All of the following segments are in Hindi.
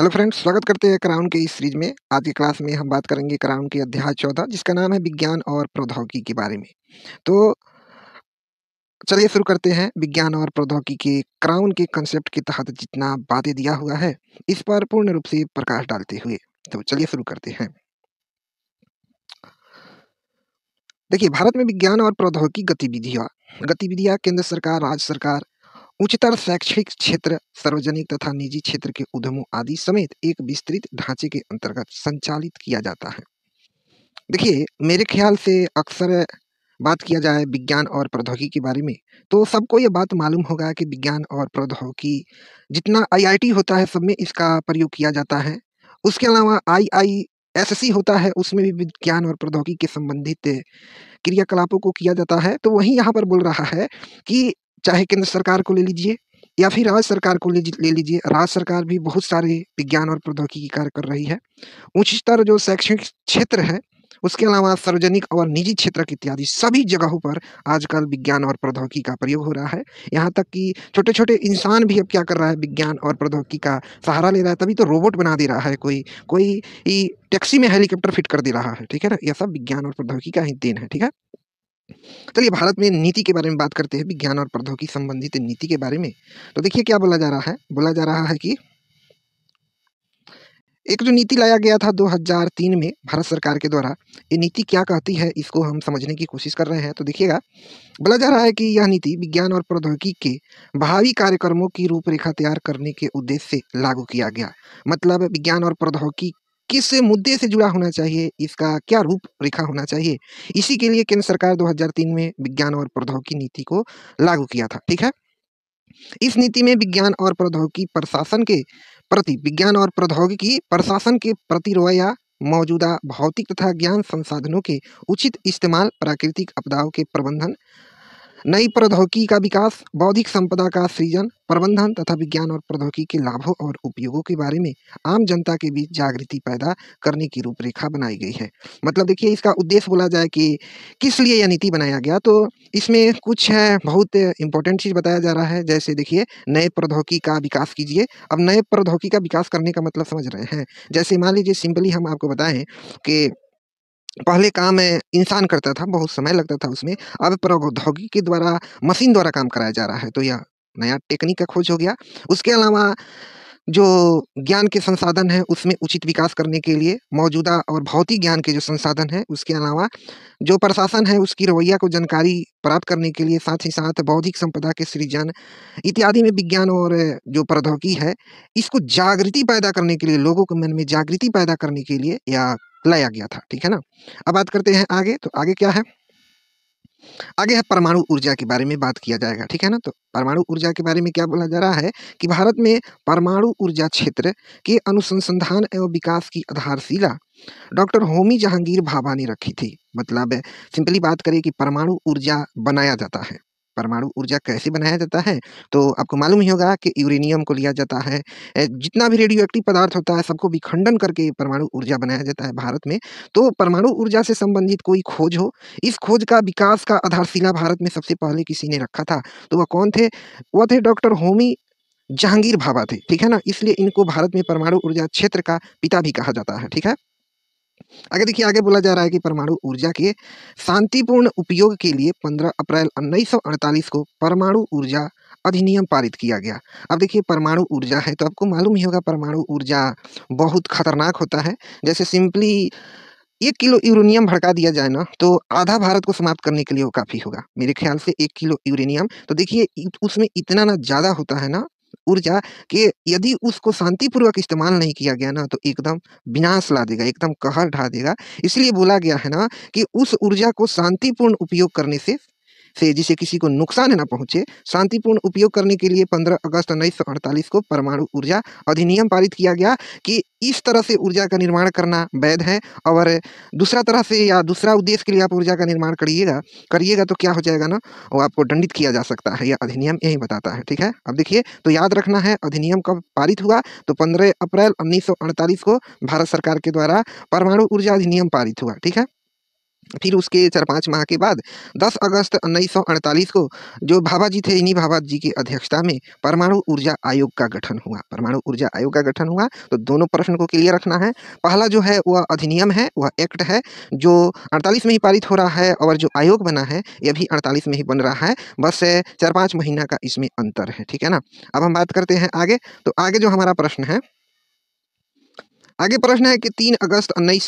हेलो फ्रेंड्स स्वागत करते हैं क्राउन के इस सीरीज में आज की क्लास में हम बात करेंगे क्राउन के अध्याय चौदह जिसका नाम है विज्ञान और प्रौद्योगिकी के बारे में तो चलिए शुरू करते हैं विज्ञान और प्रौद्योगिकी के क्राउन के कंसेप्ट के तहत जितना बातें दिया हुआ है इस पर पूर्ण रूप से प्रकाश डालते हुए तो चलिए शुरू करते हैं देखिए भारत में विज्ञान और प्रौद्योगिकी गतिविधियाँ गतिविधियाँ केंद्र सरकार राज्य सरकार उच्चतर शैक्षिक क्षेत्र सार्वजनिक तथा निजी क्षेत्र के उद्यमों आदि समेत एक विस्तृत ढांचे के अंतर्गत संचालित किया जाता है देखिए मेरे ख्याल से अक्सर बात किया जाए विज्ञान और प्रौद्योगिकी के बारे में तो सबको ये बात मालूम होगा कि विज्ञान और प्रौद्योगिकी जितना आईआईटी होता है सब में इसका प्रयोग किया जाता है उसके अलावा आईआईएससी होता है उसमें भी विज्ञान और प्रौद्योगिकी के संबंधित क्रियाकलापों को किया जाता है तो वहीं यहाँ पर बोल रहा है कि चाहे केंद्र सरकार को ले लीजिए या फिर राज्य सरकार को ले लीजिए राज्य सरकार भी बहुत सारे विज्ञान और प्रौद्योगिकी कार्य कर रही है उच्चतर जो शैक्षणिक क्षेत्र है उसके अलावा सार्वजनिक और निजी क्षेत्र इत्यादि सभी जगहों पर आजकल विज्ञान और प्रौद्योगिकी का प्रयोग हो रहा है यहाँ तक कि छोटे छोटे इंसान भी अब क्या कर रहा है विज्ञान और प्रौद्योगिकी का सहारा ले रहा है तभी तो रोबोट बना दे रहा है कोई कोई टैक्सी में हेलीकॉप्टर फिट कर दे रहा है ठीक है ना यह सब विज्ञान और प्रौद्योगिकी का ही देन है ठीक है चलिए भारत में नीति के बारे में बात करते हैं विज्ञान और प्रौद्योगिकी संबंधित नीति के बारे में तो देखिए क्या बोला जा रहा है बोला जा रहा है कि एक जो नीति लाया गया था 2003 में भारत सरकार के द्वारा ये नीति क्या कहती है इसको हम समझने की कोशिश कर रहे हैं तो देखिएगा बोला जा रहा है कि यह नीति विज्ञान और प्रौद्योगिकी के भावी कार्यक्रमों की रूपरेखा तैयार करने के उद्देश्य से लागू किया गया मतलब विज्ञान और प्रौद्योगिकी किस मुद्दे से जुड़ा होना चाहिए इसका क्या रूप रेखा होना चाहिए इसी के लिए केंद्र सरकार 2003 में विज्ञान और प्रौद्योगिकी नीति को लागू किया था ठीक है इस नीति में विज्ञान और प्रौद्योगिकी प्रशासन के प्रति विज्ञान और प्रौद्योगिकी प्रशासन के प्रति रवैया मौजूदा भौतिक तथा ज्ञान संसाधनों के उचित इस्तेमाल प्राकृतिक आपदाओं के प्रबंधन नई प्रौद्योगिकी का विकास बौद्धिक संपदा का सृजन प्रबंधन तथा विज्ञान और प्रौद्योगिकी के लाभों और उपयोगों के बारे में आम जनता के बीच जागृति पैदा करने की रूपरेखा बनाई गई है मतलब देखिए इसका उद्देश्य बोला जाए कि किस लिए यह नीति बनाया गया तो इसमें कुछ है बहुत इंपॉर्टेंट चीज़ बताया जा रहा है जैसे देखिए नए प्रौद्योगिकी का विकास कीजिए अब नए प्रौद्योगिकी का विकास करने का मतलब समझ रहे हैं जैसे मान लीजिए सिंपली हम आपको बताएं कि पहले काम इंसान करता था बहुत समय लगता था उसमें अब प्रौद्योगिकी के द्वारा मशीन द्वारा काम कराया जा रहा है तो यह नया टेक्निक का खोज हो गया उसके अलावा जो ज्ञान के संसाधन हैं उसमें उचित विकास करने के लिए मौजूदा और भौतिक ज्ञान के जो संसाधन हैं उसके अलावा जो प्रशासन है उसकी रवैया को जानकारी प्राप्त करने के लिए साथ ही साथ बौद्धिक संपदा के सृजन इत्यादि में विज्ञान और जो प्रौद्योगिकी है इसको जागृति पैदा करने के लिए लोगों के मन में जागृति पैदा करने के लिए या लाया गया था ठीक है ना अब बात करते हैं आगे तो आगे क्या है आगे है परमाणु ऊर्जा के बारे में बात किया जाएगा ठीक है ना तो परमाणु ऊर्जा के बारे में क्या बोला जा रहा है कि भारत में परमाणु ऊर्जा क्षेत्र के अनुसंधान एवं विकास की आधारशिला डॉक्टर होमी जहांगीर भाभा ने रखी थी मतलब सिंपली बात करें कि परमाणु ऊर्जा बनाया जाता है परमाणु ऊर्जा कैसे बनाया जाता है तो आपको मालूम ही होगा कि यूरेनियम को लिया जाता है जितना भी रेडियो एक्टिव पदार्थ होता है सबको विखंडन करके परमाणु ऊर्जा बनाया जाता है भारत में तो परमाणु ऊर्जा से संबंधित कोई खोज हो इस खोज का विकास का आधारशिला भारत में सबसे पहले किसी ने रखा था तो वह कौन थे वह थे डॉक्टर होमी जहांगीर भाभा थे ठीक है ना इसलिए इनको भारत में परमाणु ऊर्जा क्षेत्र का पिता भी कहा जाता है ठीक है आगे देखिए आगे बोला जा रहा है कि परमाणु ऊर्जा के शांतिपूर्ण उपयोग के लिए 15 अप्रैल उन्नीस को परमाणु ऊर्जा अधिनियम पारित किया गया अब देखिए परमाणु ऊर्जा है तो आपको मालूम ही होगा परमाणु ऊर्जा बहुत खतरनाक होता है जैसे सिंपली एक किलो यूरेनियम भड़का दिया जाए ना तो आधा भारत को समाप्त करने के लिए वो काफ़ी होगा मेरे ख्याल से एक किलो यूरेनियम तो देखिए उसमें इतना ना ज़्यादा होता है ना ऊर्जा कि यदि उसको शांतिपूर्वक इस्तेमाल नहीं किया गया ना तो एकदम विनाश ला देगा एकदम कहर ढा देगा इसलिए बोला गया है ना कि उस ऊर्जा को शांतिपूर्ण उपयोग करने से से जिसे किसी को नुकसान न पहुंचे शांतिपूर्ण उपयोग करने के लिए 15 अगस्त उन्नीस को परमाणु ऊर्जा अधिनियम पारित किया गया कि इस तरह से ऊर्जा का निर्माण करना वैध है और दूसरा तरह से या दूसरा उद्देश्य के लिए आप ऊर्जा का निर्माण करिएगा करिएगा तो क्या हो जाएगा ना वो आपको दंडित किया जा सकता है यह अधिनियम यही बताता है ठीक है अब देखिए तो याद रखना है अधिनियम कब पारित हुआ तो पंद्रह अप्रैल उन्नीस को भारत सरकार के द्वारा परमाणु ऊर्जा अधिनियम पारित हुआ ठीक है फिर उसके चार पाँच माह के बाद 10 अगस्त 1948 को जो भाभा जी थे इन्हीं भाभा जी की अध्यक्षता में परमाणु ऊर्जा आयोग का गठन हुआ परमाणु ऊर्जा आयोग का गठन हुआ तो दोनों प्रश्न को क्लियर रखना है पहला जो है वह अधिनियम है वह एक्ट है जो अड़तालीस में ही पारित हो रहा है और जो आयोग बना है यह भी अड़तालीस में ही बन रहा है बस चार पाँच महीना का इसमें अंतर है ठीक है ना अब हम बात करते हैं आगे तो आगे जो हमारा प्रश्न है आगे प्रश्न है कि तीन अगस्त उन्नीस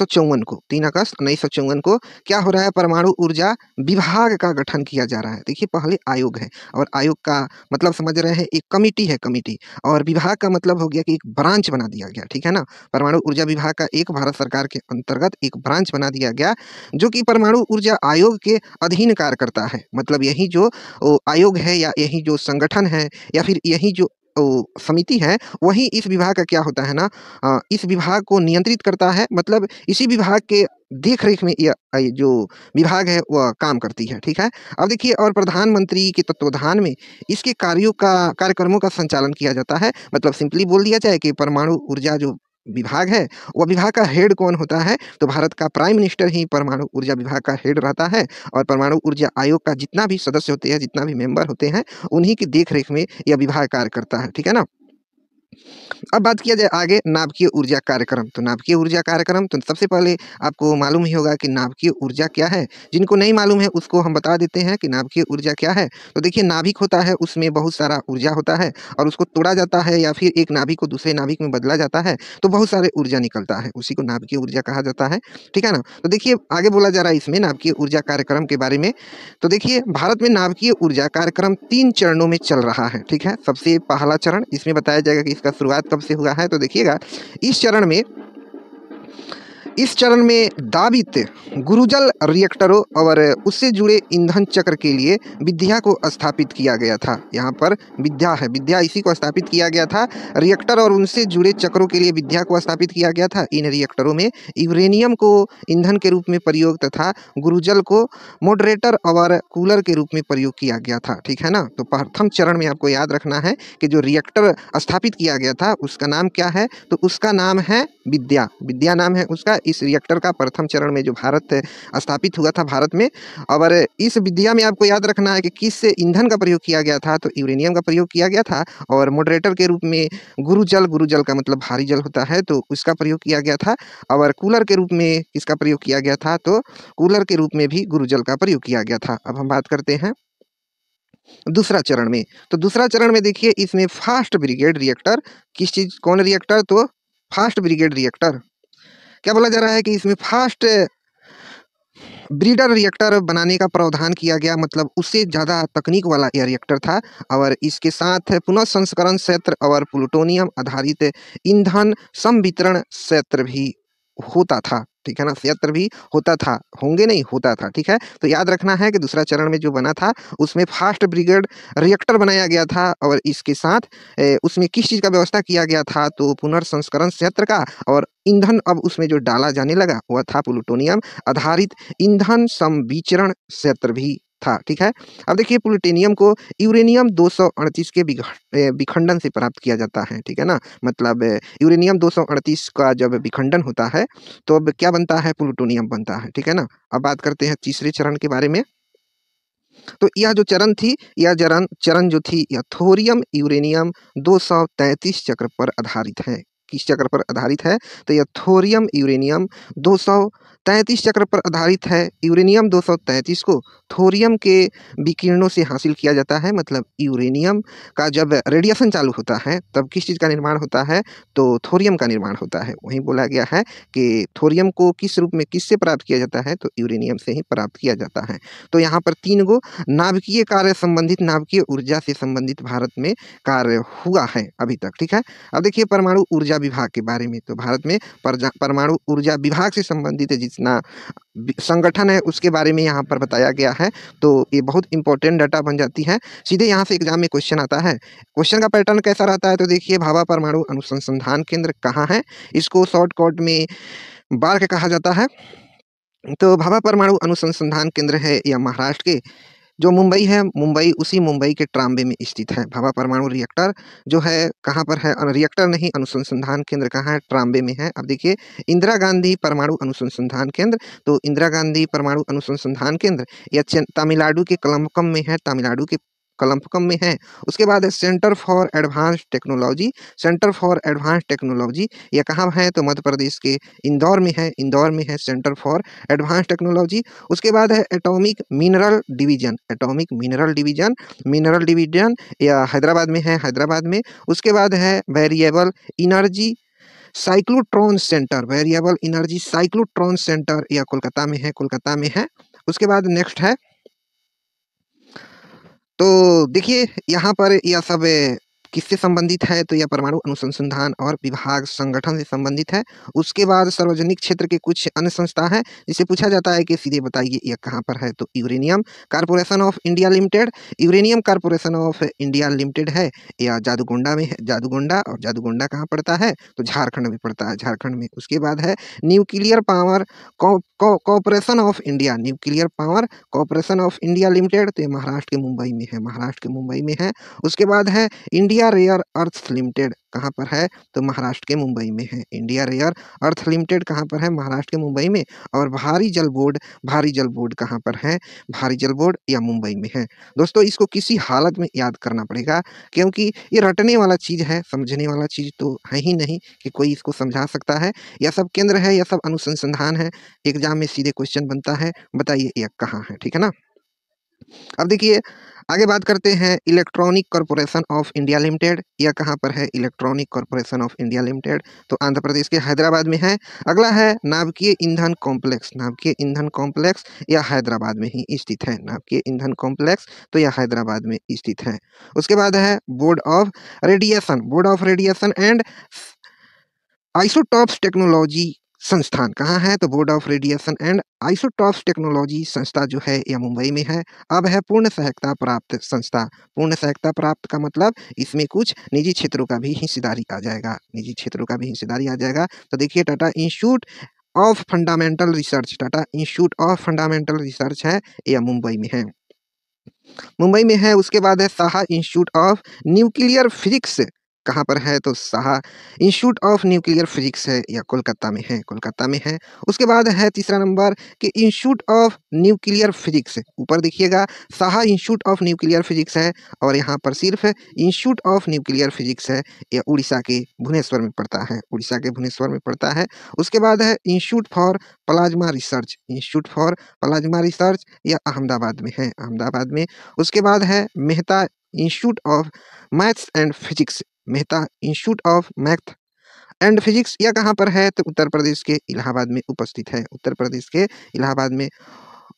को तीन अगस्त उन्नीस को क्या हो रहा है परमाणु ऊर्जा विभाग का गठन किया जा रहा है देखिए पहले आयोग है और आयोग का मतलब समझ रहे हैं एक कमेटी है कमेटी और विभाग का मतलब हो गया कि एक ब्रांच बना दिया गया ठीक है ना परमाणु ऊर्जा विभाग का एक भारत सरकार के अंतर्गत एक ब्रांच बना दिया गया जो कि परमाणु ऊर्जा आयोग के अधीन कार्य करता है मतलब यही जो आयोग है या यही जो संगठन है या फिर यही जो समिति है वही इस विभाग का क्या होता है ना इस विभाग को नियंत्रित करता है मतलब इसी विभाग के देख रेख में यह जो विभाग है वह काम करती है ठीक है अब देखिए और प्रधानमंत्री के तत्वाधान में इसके कार्यों का कार्यक्रमों का संचालन किया जाता है मतलब सिंपली बोल दिया जाए कि परमाणु ऊर्जा जो विभाग है वह विभाग का हेड कौन होता है तो भारत का प्राइम मिनिस्टर ही परमाणु ऊर्जा विभाग का हेड रहता है और परमाणु ऊर्जा आयोग का जितना भी सदस्य होते हैं जितना भी मेंबर होते हैं उन्हीं की देखरेख में यह विभाग कार्य करता है ठीक है ना अब बात किया जाए आगे नाभिकीय ऊर्जा कार्यक्रम तो नाभिकीय ऊर्जा कार्यक्रम तो सबसे पहले आपको मालूम ही होगा कि नाभिकीय ऊर्जा क्या है जिनको नहीं मालूम है उसको हम बता देते हैं कि नाभिकीय ऊर्जा क्या है तो देखिए नाभिक होता है उसमें बहुत सारा ऊर्जा होता है और उसको तोड़ा जाता है या फिर एक नाभिक को दूसरे नाभिक में बदला जाता है तो बहुत सारे ऊर्जा निकलता है उसी को नाभिकीय ऊर्जा कहा जाता है ठीक है ना तो देखिए आगे बोला जा रहा है इसमें नाभिकीय ऊर्जा कार्यक्रम के बारे में तो देखिए भारत में नाभिकीय ऊर्जा कार्यक्रम तीन चरणों में चल रहा है ठीक है सबसे पहला चरण इसमें बताया जाएगा कि इसका शुरुआत कब से हुआ है तो देखिएगा इस चरण में इस चरण में दाबित गुरुजल रिएक्टरों और उससे जुड़े ईंधन चक्र के लिए विद्या को स्थापित किया गया था यहाँ पर विद्या है विद्या इसी को स्थापित किया गया था रिएक्टर और उनसे जुड़े चक्रों के लिए विद्या को स्थापित किया गया था इन रिएक्टरों में यूरेनियम को ईंधन के रूप में प्रयोग तथा गुरुजल को मॉडरेटर और कूलर के रूप में प्रयोग किया गया था ठीक है ना तो प्रथम चरण में आपको याद रखना है कि जो रिएक्टर स्थापित किया गया था उसका नाम क्या है तो उसका नाम है विद्या विद्या नाम है उसका इस रिएक्टर का प्रथम चरण में जो भारत स्थापित हुआ था भारत में और इस विद्या में आपको याद रखना है कि किस ईंधन का प्रयोग किया गया था तो यूरेनियम का प्रयोग किया गया था और मॉडरेटर के रूप में गुरु जल गुरु जल का मतलब भारी जल होता है तो उसका प्रयोग किया गया था और कूलर के रूप में किसका प्रयोग किया गया था तो कूलर के रूप में भी गुरु जल का प्रयोग किया गया था अब हम बात करते हैं दूसरा चरण में तो दूसरा चरण में देखिए इसमें फास्ट ब्रिगेड रिएक्टर किस चीज कौन रिएक्टर तो फास्ट ब्रिगेड रिएक्टर क्या बोला जा रहा है कि इसमें फास्ट ब्रीडर रिएक्टर बनाने का प्रावधान किया गया मतलब उससे ज़्यादा तकनीक वाला यह रिएक्टर था और इसके साथ पुनः संस्करण क्षेत्र और प्लूटोनियम आधारित ईंधन संवितरण क्षेत्र भी होता था ठीक है ना छिहत्तर भी होता था होंगे नहीं होता था ठीक है तो याद रखना है कि दूसरा चरण में जो बना था उसमें फास्ट ब्रिगेड रिएक्टर बनाया गया था और इसके साथ उसमें किस चीज़ का व्यवस्था किया गया था तो पुनर्संस्करण क्षेत्र का और ईंधन अब उसमें जो डाला जाने लगा वह था प्लूटोनियम आधारित ईंधन संविचरण क्षेत्र भी था ठीक है अब देखिए प्लूटेनियम को यूरेनियम दो के विखंडन से प्राप्त किया जाता है ठीक है ना मतलब यूरेनियम दो का जब विखंडन होता है तो अब क्या बनता है प्लूटोनियम बनता है ठीक है ना अब बात करते हैं तीसरे चरण के बारे में तो यह जो चरण थी यह चरण चरण जो थी यह थोरियम यूरेनियम 233 चक्र पर आधारित है इक्कीस चक्र पर आधारित है तो यह थोरियम यूरेनियम दो तैंतीस चक्र पर आधारित है यूरेनियम 233 को थोरियम के विकिरणों से हासिल किया जाता है मतलब यूरेनियम का जब रेडिएशन चालू होता है तब किस चीज़ का निर्माण होता है तो थोरियम का निर्माण होता है वहीं बोला गया है कि थोरियम को किस रूप में किससे प्राप्त किया जाता है तो यूरेनियम से ही प्राप्त किया जाता है तो यहाँ पर तीन गो नाभिकीय कार्य संबंधित नाभिकीय ऊर्जा से संबंधित भारत में कार्य हुआ है अभी तक ठीक है अब देखिए परमाणु ऊर्जा विभाग के बारे में तो भारत में परमाणु ऊर्जा विभाग से संबंधित जितना संगठन है उसके बारे में यहाँ पर बताया गया है तो ये बहुत इंपॉर्टेंट डाटा बन जाती है सीधे यहाँ से एग्जाम में क्वेश्चन आता है क्वेश्चन का पैटर्न कैसा रहता है तो देखिए भाभा परमाणु अनुसंधान केंद्र कहाँ है इसको शॉर्टकट में बार्क कहा जाता है तो भाभा परमाणु अनुसंधान केंद्र है यह महाराष्ट्र के जो मुंबई है मुंबई उसी मुंबई के ट्राम्बे में स्थित है भाभा परमाणु रिएक्टर जो है कहाँ पर है रिएक्टर नहीं अनुसंधान केंद्र कहाँ है ट्राम्बे में है अब देखिए इंदिरा गांधी परमाणु अनुसंधान केंद्र तो इंदिरा गांधी परमाणु अनुसंधान केंद्र या तमिलनाडु के कलमकम में है तमिलनाडु के कलम्पकम में है उसके बाद है centre for advance technology centre for advance technology ये कहाँ है तो मध्य प्रदेश के इंदौर में है इंदौर में है सेंटर फॉर एडवांस टेक्नोलॉजी उसके बाद है atomic mineral division atomic mineral division mineral division या हैदराबाद में है हैदराबाद में उसके बाद है variable energy cyclotron centre variable energy cyclotron centre या कोलकाता में है कोलकाता में है उसके बाद नेक्स्ट है तो देखिए यहाँ पर यह सब किससे संबंधित है तो यह परमाणु अनुसंधान और विभाग संगठन से संबंधित है उसके बाद सार्वजनिक क्षेत्र के कुछ अन्य संस्था है जिसे पूछा जाता है कि सीधे बताइए यह कहाँ पर है तो uranium corporation of India limited uranium corporation of India limited है यह जादूगोंडा में है जादूगोंडा और जादूगोंडा कहाँ पड़ता है तो झारखंड में पड़ता है झारखंड में उसके बाद है nuclear power corporation of India nuclear power corporation of India limited तो ये महाराष्ट्र के मुंबई में है महाराष्ट्र के मुंबई में है उसके बाद है इंडिया रेयर अर्थ लिमिटेड कहाँ पर है तो महाराष्ट्र के मुंबई में है इंडिया रेयर अर्थ लिमिटेड कहाँ पर है महाराष्ट्र के मुंबई में और भारी जल बोर्ड भारी जल बोर्ड कहाँ पर है भारी जल बोर्ड या मुंबई में है दोस्तों इसको किसी हालत में याद करना पड़ेगा क्योंकि ये रटने वाला चीज़ है समझने वाला चीज़ तो है ही नहीं कि कोई इसको समझा सकता है यह सब केंद्र है यह सब अनुसंधान है एग्जाम में सीधे क्वेश्चन बनता है बताइए यह कहाँ है ठीक है ना अब देखिए आगे बात करते हैं electronic corporation of India limited या कहाँ पर है electronic corporation of India limited तो आंध्र प्रदेश के हैदराबाद में है अगला है नाभकीय ईंधन कॉम्प्लेक्स नाभकीय ईंधन कॉम्प्लेक्स या हैदराबाद में ही स्थित है नाभकीय ईंधन कॉम्प्लेक्स तो यह हैदराबाद में स्थित है उसके बाद है board of radiation board of radiation and isotopes technology संस्थान कहाँ है तो board of radiation and isotopes technology संस्था जो है यह मुंबई में है अब है पूर्ण सहायता प्राप्त संस्था पूर्ण सहायता प्राप्त का मतलब इसमें कुछ निजी क्षेत्रों का भी हिस्सेदारी आ जाएगा निजी क्षेत्रों का भी हिस्सेदारी आ जाएगा तो देखिए Tata institute of fundamental research Tata institute of fundamental research है यह मुंबई में है मुंबई में है उसके बाद है Saha institute of nuclear physics कहाँ पर है तो Saha institute of nuclear physics है या कोलकाता में है कोलकाता में है उसके बाद है तीसरा नंबर कि इंस्टीट्यूट ऑफ न्यूक्लियर फिजिक्स ऊपर देखिएगा Saha institute of nuclear physics है और यहाँ पर सिर्फ इंस्टीट्यूट ऑफ न्यूक्लियर फिजिक्स है यह उड़ीसा के भुवनेश्वर में पड़ता है उड़ीसा के भुवनेश्वर में पड़ता है उसके बाद है institute for plasma research institute for plasma research या अहमदाबाद में है अहमदाबाद में उसके बाद है Mehta institute of maths and physics Mehta institute of math and physics यह कहाँ पर है तो उत्तर प्रदेश के इलाहाबाद में उपस्थित है उत्तर प्रदेश के इलाहाबाद में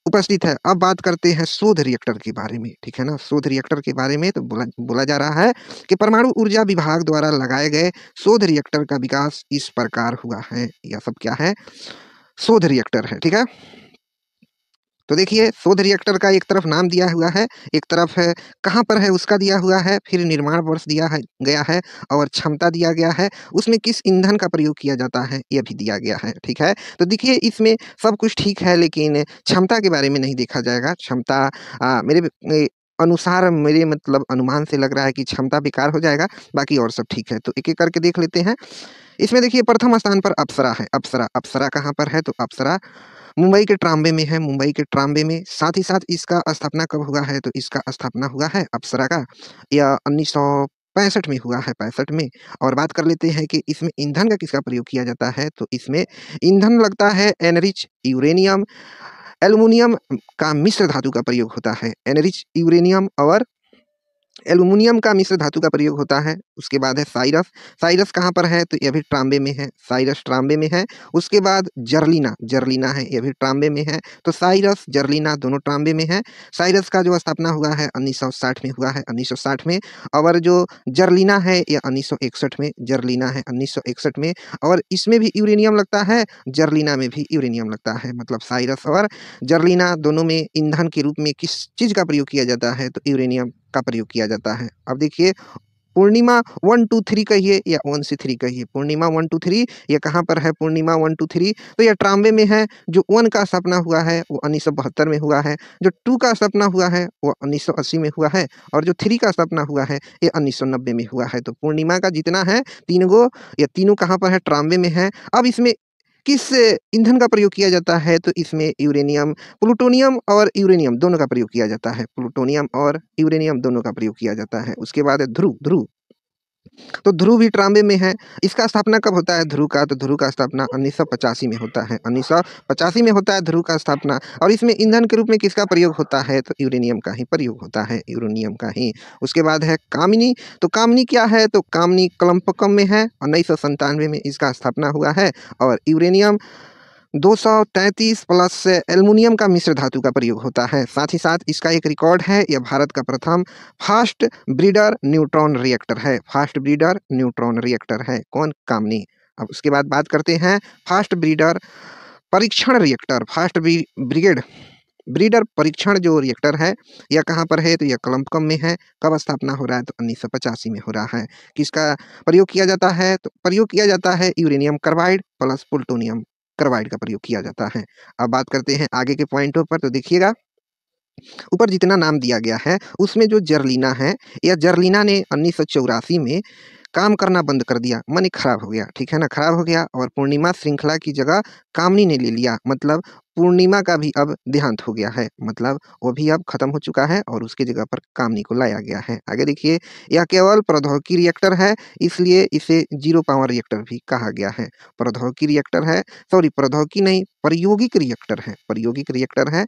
उपस्थित है अब बात करते हैं शोध रिएक्टर के बारे में ठीक है ना शोध रिएक्टर के बारे में तो बोला बोला जा रहा है कि परमाणु ऊर्जा विभाग द्वारा लगाए गए शोध रिएक्टर का विकास इस प्रकार हुआ है यह सब क्या है शोध रिएक्टर है ठीक है तो देखिए शोध रिएक्टर का एक तरफ नाम दिया हुआ है एक तरफ है कहाँ पर है उसका दिया हुआ है फिर निर्माण वर्ष दिया है गया है और क्षमता दिया गया है उसमें किस ईंधन का प्रयोग किया जाता है यह भी दिया गया है ठीक है तो देखिए इसमें सब कुछ ठीक है लेकिन क्षमता के बारे में नहीं देखा जाएगा क्षमता मेरे अनुसार मेरे मतलब अनुमान से लग रहा है कि क्षमता बेकार हो जाएगा बाकी और सब ठीक है तो एक एक करके देख लेते हैं इसमें देखिए प्रथम स्थान पर अप्सरा है अप्सरा अप्सरा कहाँ पर है तो अप्सरा मुंबई के ट्राम्बे में है मुंबई के ट्राम्बे में साथ ही साथ इसका स्थापना कब हुआ है तो इसका स्थापना हुआ है अप्सरा का यह उन्नीस पैंसठ में हुआ है पैंसठ में और बात कर लेते हैं कि इसमें ईंधन का किसका प्रयोग किया जाता है तो इसमें ईंधन लगता है एनरिच यूरेनियम एल्युमिनियम का मिश्र धातु का प्रयोग होता है एनरिच यूरेनियम और एलुमिनियम का मिश्र धातु का प्रयोग होता है उसके बाद है साइरस साइरस कहाँ पर है तो यह भी ट्राम्बे में है साइरस ट्राम्बे में है उसके बाद जर्लिना जर्लिना है यह भी ट्राम्बे में है तो साइरस जर्लिना दोनों ट्राम्बे में है साइरस का जो स्थापना हुआ है उन्नीस में हुआ है उन्नीस में और जो जर्लिना है यह उन्नीस में जर्लिना है उन्नीस में और इसमें भी यूरेनियम लगता है जर्लिना में भी यूरेनियम लगता है मतलब साइरस और जर्लिना दोनों में ईंधन के रूप में किस चीज़ का प्रयोग किया जाता है तो यूरेनियम का प्रयोग किया जाता है अब देखिए पूर्णिमा वन टू थ्री कहिए या वन सी थ्री कहिए पूर्णिमा वन टू थ्री या कहाँ पर है पूर्णिमा वन टू थ्री तो यह ट्राम्बे में है जो वन का सपना हुआ है वो उन्नीस सौ बहत्तर में हुआ है जो टू का सपना हुआ है वो उन्नीस सौ अस्सी में हुआ है और जो थ्री का सपना हुआ है ये उन्नीस सौ नब्बे में हुआ है तो पूर्णिमा का जितना है तीन गो या तीनों कहाँ पर है ट्राम्बे में है अब इसमें किस ईंधन का प्रयोग किया जाता है तो इसमें यूरेनियम प्लूटोनियम और यूरेनियम दोनों का प्रयोग किया जाता है प्लूटोनियम और यूरेनियम दोनों का प्रयोग किया जाता है उसके बाद ध्रुव ध्रुव तो ध्रुव भी ट्राम्बे में है इसका स्थापना कब होता है ध्रुव का तो ध्रुव का स्थापना उन्नीस में होता है उन्नीस में होता है ध्रुव का स्थापना और इसमें ईंधन के रूप में किसका प्रयोग होता है तो यूरेनियम का ही प्रयोग होता है यूरेनियम का ही उसके बाद है कामिनी तो कामिनी क्या है तो कामिनी कलम्पकम में है उन्नीस में इसका स्थापना हुआ है और यूरेनियम दो सौ तैंतीस प्लस एल्युमिनियम का मिश्र धातु का प्रयोग होता है साथ ही साथ इसका एक रिकॉर्ड है यह भारत का प्रथम फास्ट ब्रीडर न्यूट्रॉन रिएक्टर है फास्ट ब्रीडर न्यूट्रॉन रिएक्टर है कौन कामनी अब उसके बाद बात करते हैं फास्ट ब्रीडर परीक्षण रिएक्टर फास्ट ब्रिगेड ब्रीडर परीक्षण जो रिएक्टर है यह कहाँ पर है तो यह कलम्बकम में है कब स्थापना हो रहा है तो उन्नीस में हो रहा है किसका प्रयोग किया जाता है तो प्रयोग किया जाता है uranium carbide plus plutonium carbide का प्रयोग किया जाता है अब बात करते हैं आगे के पॉइंटों पर तो देखिएगा ऊपर जितना नाम दिया गया है उसमें जो जर्लिना है या जर्लिना ने उन्नीस में काम करना बंद कर दिया मन खराब हो गया ठीक है ना खराब हो गया और पूर्णिमा श्रृंखला की जगह कामनी ने ले लिया मतलब पूर्णिमा का भी अब देहांत हो गया है मतलब वो भी अब खत्म हो चुका है और उसकी जगह पर कामनी को लाया गया है आगे देखिए यह केवल प्रौद्योगिकी रिएक्टर है इसलिए इसे जीरो पावर रिएक्टर भी कहा गया है प्रौद्योगिकी रिएक्टर है सॉरी प्रौद्योगिकी नहीं प्रयोगिक रिएक्टर है प्रयोगिक रिएक्टर है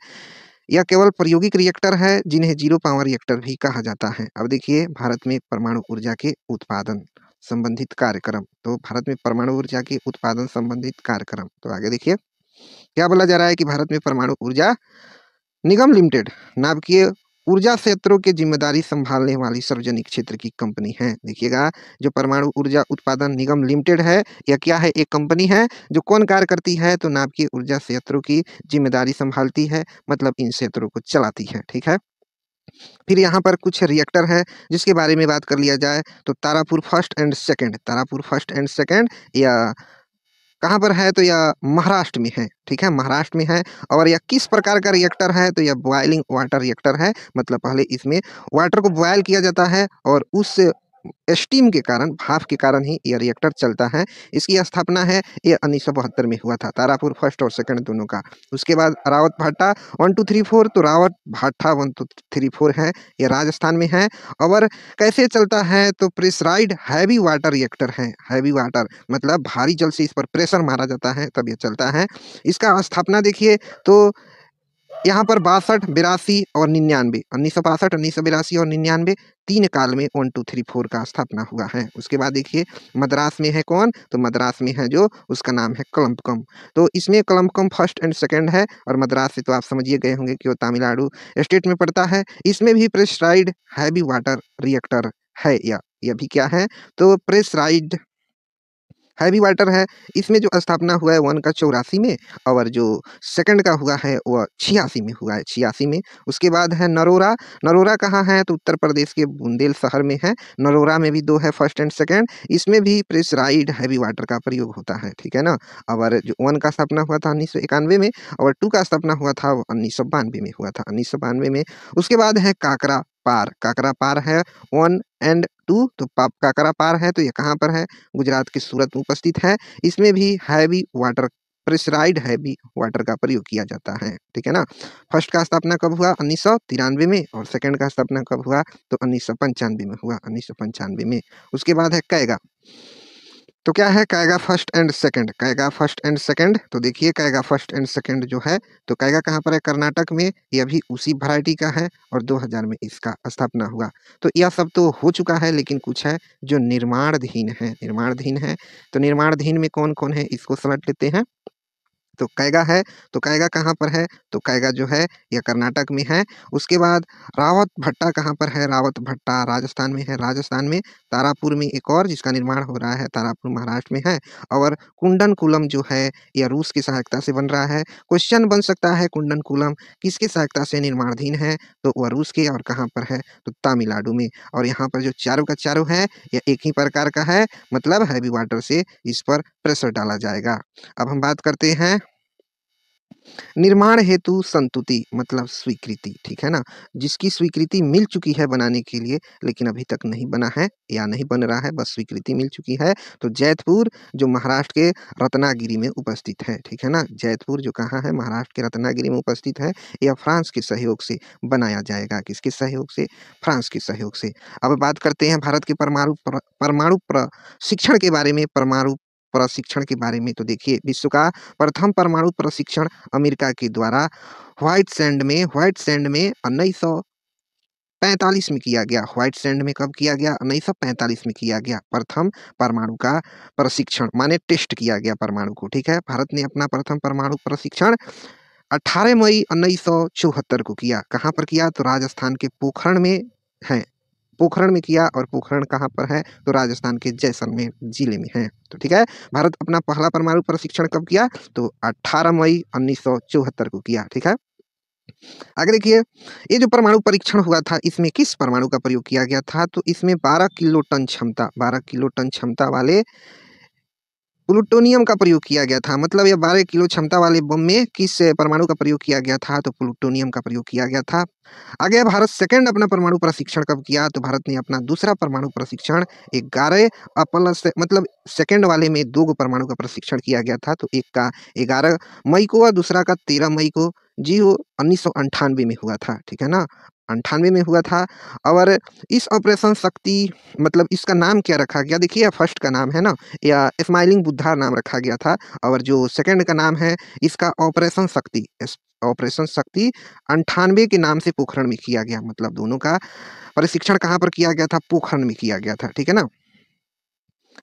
यह केवल प्रयोगिक रिएक्टर है जिन्हें जीरो पावर रिएक्टर भी कहा जाता है अब देखिए भारत में परमाणु ऊर्जा के उत्पादन संबंधित कार्यक्रम तो भारत में परमाणु ऊर्जा के उत्पादन संबंधित कार्यक्रम तो आगे देखिए क्या बोला जा रहा है कि भारत में परमाणु ऊर्जा निगम लिमिटेड नाभिकीय ऊर्जा क्षेत्रों की जिम्मेदारी संभालने वाली सार्वजनिक क्षेत्र की कंपनी है देखिएगा जो परमाणु ऊर्जा उत्पादन निगम लिमिटेड है या क्या है एक कंपनी है जो कौन कार्य करती है तो नाभिकीय ऊर्जा क्षेत्रों की जिम्मेदारी संभालती है मतलब इन क्षेत्रों को चलाती है ठीक है फिर यहाँ पर कुछ रिएक्टर है जिसके बारे में बात कर लिया जाए तो Tarapur first and second Tarapur first and second या कहाँ पर है तो यह महाराष्ट्र में है ठीक है महाराष्ट्र में है और यह किस प्रकार का रिएक्टर है तो यह बॉयलिंग वाटर रिएक्टर है मतलब पहले इसमें वाटर को बॉयल किया जाता है और उस स्टीम के कारण भाप के कारण ही यह रिएक्टर चलता है इसकी स्थापना है ये उन्नीस में हुआ था तारापुर फर्स्ट और सेकंड दोनों का उसके बाद रावत भाटा वन टू थ्री फोर तो रावत भाटा वन टू थ्री फोर है ये राजस्थान में है और कैसे चलता है तो प्रेसराइड हैवी वाटर रिएक्टर है हैवी वाटर मतलब भारी जल से इस पर प्रेशर मारा जाता है तब यह चलता है इसका स्थापना देखिए तो यहाँ पर बासठ बिरासी और निन्यानवे उन्नीस सौ बासठ उन्नीस सौ बिरासी और निन्यानवे तीन काल में वन टू थ्री फोर का स्थापना हुआ है उसके बाद देखिए मद्रास में है कौन तो मद्रास में है जो उसका नाम है कलम्पकम तो इसमें कलम्पकम फर्स्ट एंड सेकंड है और मद्रास से तो आप समझिए गए होंगे कि वो तमिलनाडु स्टेट में पड़ता है इसमें भी प्रेसराइड हैवी वाटर रिएक्टर है या यह भी क्या है तो प्रेसराइड हैवी वाटर है इसमें जो स्थापना हुआ है वन का चौरासी में और जो सेकंड का हुआ है वह छियासी में हुआ है छियासी में उसके बाद है नरोरा नरोरा कहाँ है तो उत्तर प्रदेश के बुंदेल शहर में है नरोरा में भी दो है फर्स्ट एंड सेकेंड इसमें भी प्रेसराइड हैवी वाटर का प्रयोग होता है ठीक है ना और जो वन का स्थापना हुआ था उन्नीस में और टू का स्थापना हुआ था उन्नीस में हुआ था उन्नीस में उसके बाद है काकरा पार काकरा पार है वन एंड टू तो काकरा पार है तो ये कहाँ पर है गुजरात के सूरत में उपस्थित है इसमें भी heavy water pressurised heavy water का प्रयोग किया जाता है ठीक है ना फर्स्ट का स्थापना कब हुआ उन्नीस सौ तिरानवे में और सेकंड का स्थापना कब हुआ तो उन्नीस सौ पंचानवे में हुआ उन्नीस सौ पंचानवे में उसके बाद है कैगा तो क्या है Kaiga first and second Kaiga first and second तो देखिए कायगा फर्स्ट एंड सेकंड जो है तो कायगा कहाँ पर है कर्नाटक में यह भी उसी वैरायटी का है और 2000 में इसका स्थापना हुआ तो यह सब तो हो चुका है लेकिन कुछ है जो निर्माणधीन है निर्माणधीन है तो निर्माणधीन में कौन कौन है इसको समझ लेते हैं तो कैगा है तो कैगा कहाँ पर है तो कैगा जो है यह कर्नाटक में है उसके बाद रावत भट्टा कहाँ पर है रावत भट्टा राजस्थान में है राजस्थान में तारापुर में एक और जिसका निर्माण हो रहा है तारापुर महाराष्ट्र में है और कुंडन कुलम जो है यह रूस की सहायता से बन रहा है क्वेश्चन बन सकता है कुंडन कुलम किसकी सहायता से निर्माणाधीन है तो वह रूस के और कहाँ पर है तो तमिलनाडु में और यहाँ पर जो चारों का चारों है यह एक ही प्रकार का है मतलब हैवी वाटर से इस पर प्रेशर डाला जाएगा अब हम बात करते हैं निर्माण हेतु संतुति मतलब स्वीकृति ठीक है ना जिसकी स्वीकृति मिल चुकी है बनाने के लिए लेकिन अभी तक नहीं बना है या नहीं बन रहा है बस स्वीकृति मिल चुकी है तो जैतपुर जो महाराष्ट्र के रत्नागिरी में उपस्थित है ठीक है ना जैतपुर जो कहाँ है महाराष्ट्र के रत्नागिरी में उपस्थित है यह फ्रांस के सहयोग से बनाया जाएगा किसके सहयोग से फ्रांस के सहयोग से अब बात करते हैं भारत के परमाणु परमाणु प्रशिक्षण के बारे में परमाणु प्रशिक्षण के बारे में तो देखिए विश्व का प्रथम परमाणु प्रशिक्षण अमेरिका के द्वारा व्हाइट सैंड में व्हाइट सैंड में उन्नीस सौ पैंतालीस में किया गया व्हाइट सैंड में कब किया गया उन्नीस सौ पैंतालीस में किया गया प्रथम परमाणु का प्रशिक्षण माने टेस्ट किया गया परमाणु को ठीक है भारत ने अपना प्रथम परमाणु प्रशिक्षण 18 मई उन्नीस को किया कहाँ पर किया तो राजस्थान के पोखरण में है पोखरण में किया और पोखरण कहाँ पर है तो राजस्थान के जैसलमेर जिले में है तो ठीक है भारत अपना पहला परमाणु प्रशिक्षण कब किया तो 18 मई उन्नीस को किया ठीक है आगे देखिए ये जो परमाणु परीक्षण हुआ था इसमें किस परमाणु का प्रयोग किया गया था तो इसमें 12 किलो टन क्षमता 12 किलो टन क्षमता वाले प्लूटोनियम का प्रयोग किया गया था मतलब यह बारह किलो क्षमता वाले बम में किस परमाणु का प्रयोग किया गया था तो प्लूटोनियम का प्रयोग किया गया था आगे भारत सेकंड अपना परमाणु प्रशिक्षण कब किया तो भारत ने अपना दूसरा परमाणु प्रशिक्षण ग्यारह प्लस मतलब सेकंड वाले में दो परमाणु का प्रशिक्षण किया गया था तो एक का ग्यारह मई को और दूसरा का तेरह मई को जी वो उन्नीस में हुआ था ठीक है ना अंठानवे में हुआ था और इस ऑपरेशन शक्ति मतलब इसका नाम क्या रखा गया देखिए फर्स्ट का नाम है ना या स्माइलिंग बुद्धा नाम रखा गया था और जो सेकंड का नाम है इसका ऑपरेशन शक्ति ऑपरेशन शक्ति अंठानवे के नाम से पोखरण में किया गया मतलब दोनों का प्रशिक्षण कहाँ पर किया गया था पोखरण में किया गया था ठीक है ना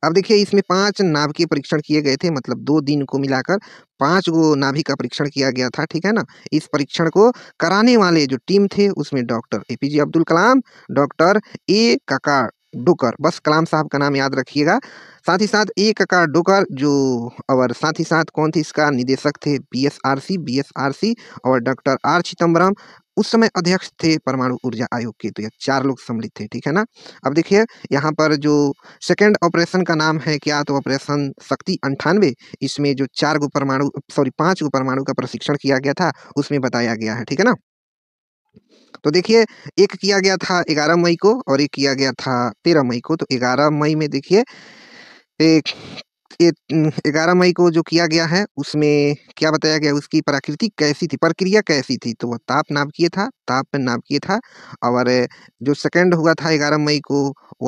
अब देखिए इसमें पांच के परीक्षण किए गए थे मतलब दो दिन को मिलाकर पांच गो नाभि का परीक्षण किया गया था ठीक है ना इस परीक्षण को कराने वाले जो टीम थे उसमें doctor APJ Abdul Kalam doctor A ककार डोकर बस कलाम साहब का नाम याद रखिएगा साथ ही साथ ए ककार डोकर जो और साथ ही साथ कौन थे इसका निदेशक थे बीएसआरसी बीएसआरसी और डॉक्टर आर चिदम्बरम उस समय अध्यक्ष थे परमाणु ऊर्जा आयोग के तो ये चार लोग सम्मिलित थे ठीक है ना अब देखिए यहाँ पर जो सेकंड ऑपरेशन का नाम है क्या तो ऑपरेशन शक्ति अंठानवे इसमें जो चार गो परमाणु सॉरी पांच गो परमाणु का प्रशिक्षण किया गया था उसमें बताया गया है ठीक है ना तो देखिए एक किया गया था ग्यारह मई को और एक किया गया था तेरह मई को तो ग्यारह मई में देखिए एक ये ग्यारह मई को जो किया गया है उसमें क्या बताया गया उसकी प्राकृतिक कैसी थी प्रक्रिया कैसी थी तो वह ताप नाप किए था ताप नाप किए था और जो सेकंड हुआ था ग्यारह मई को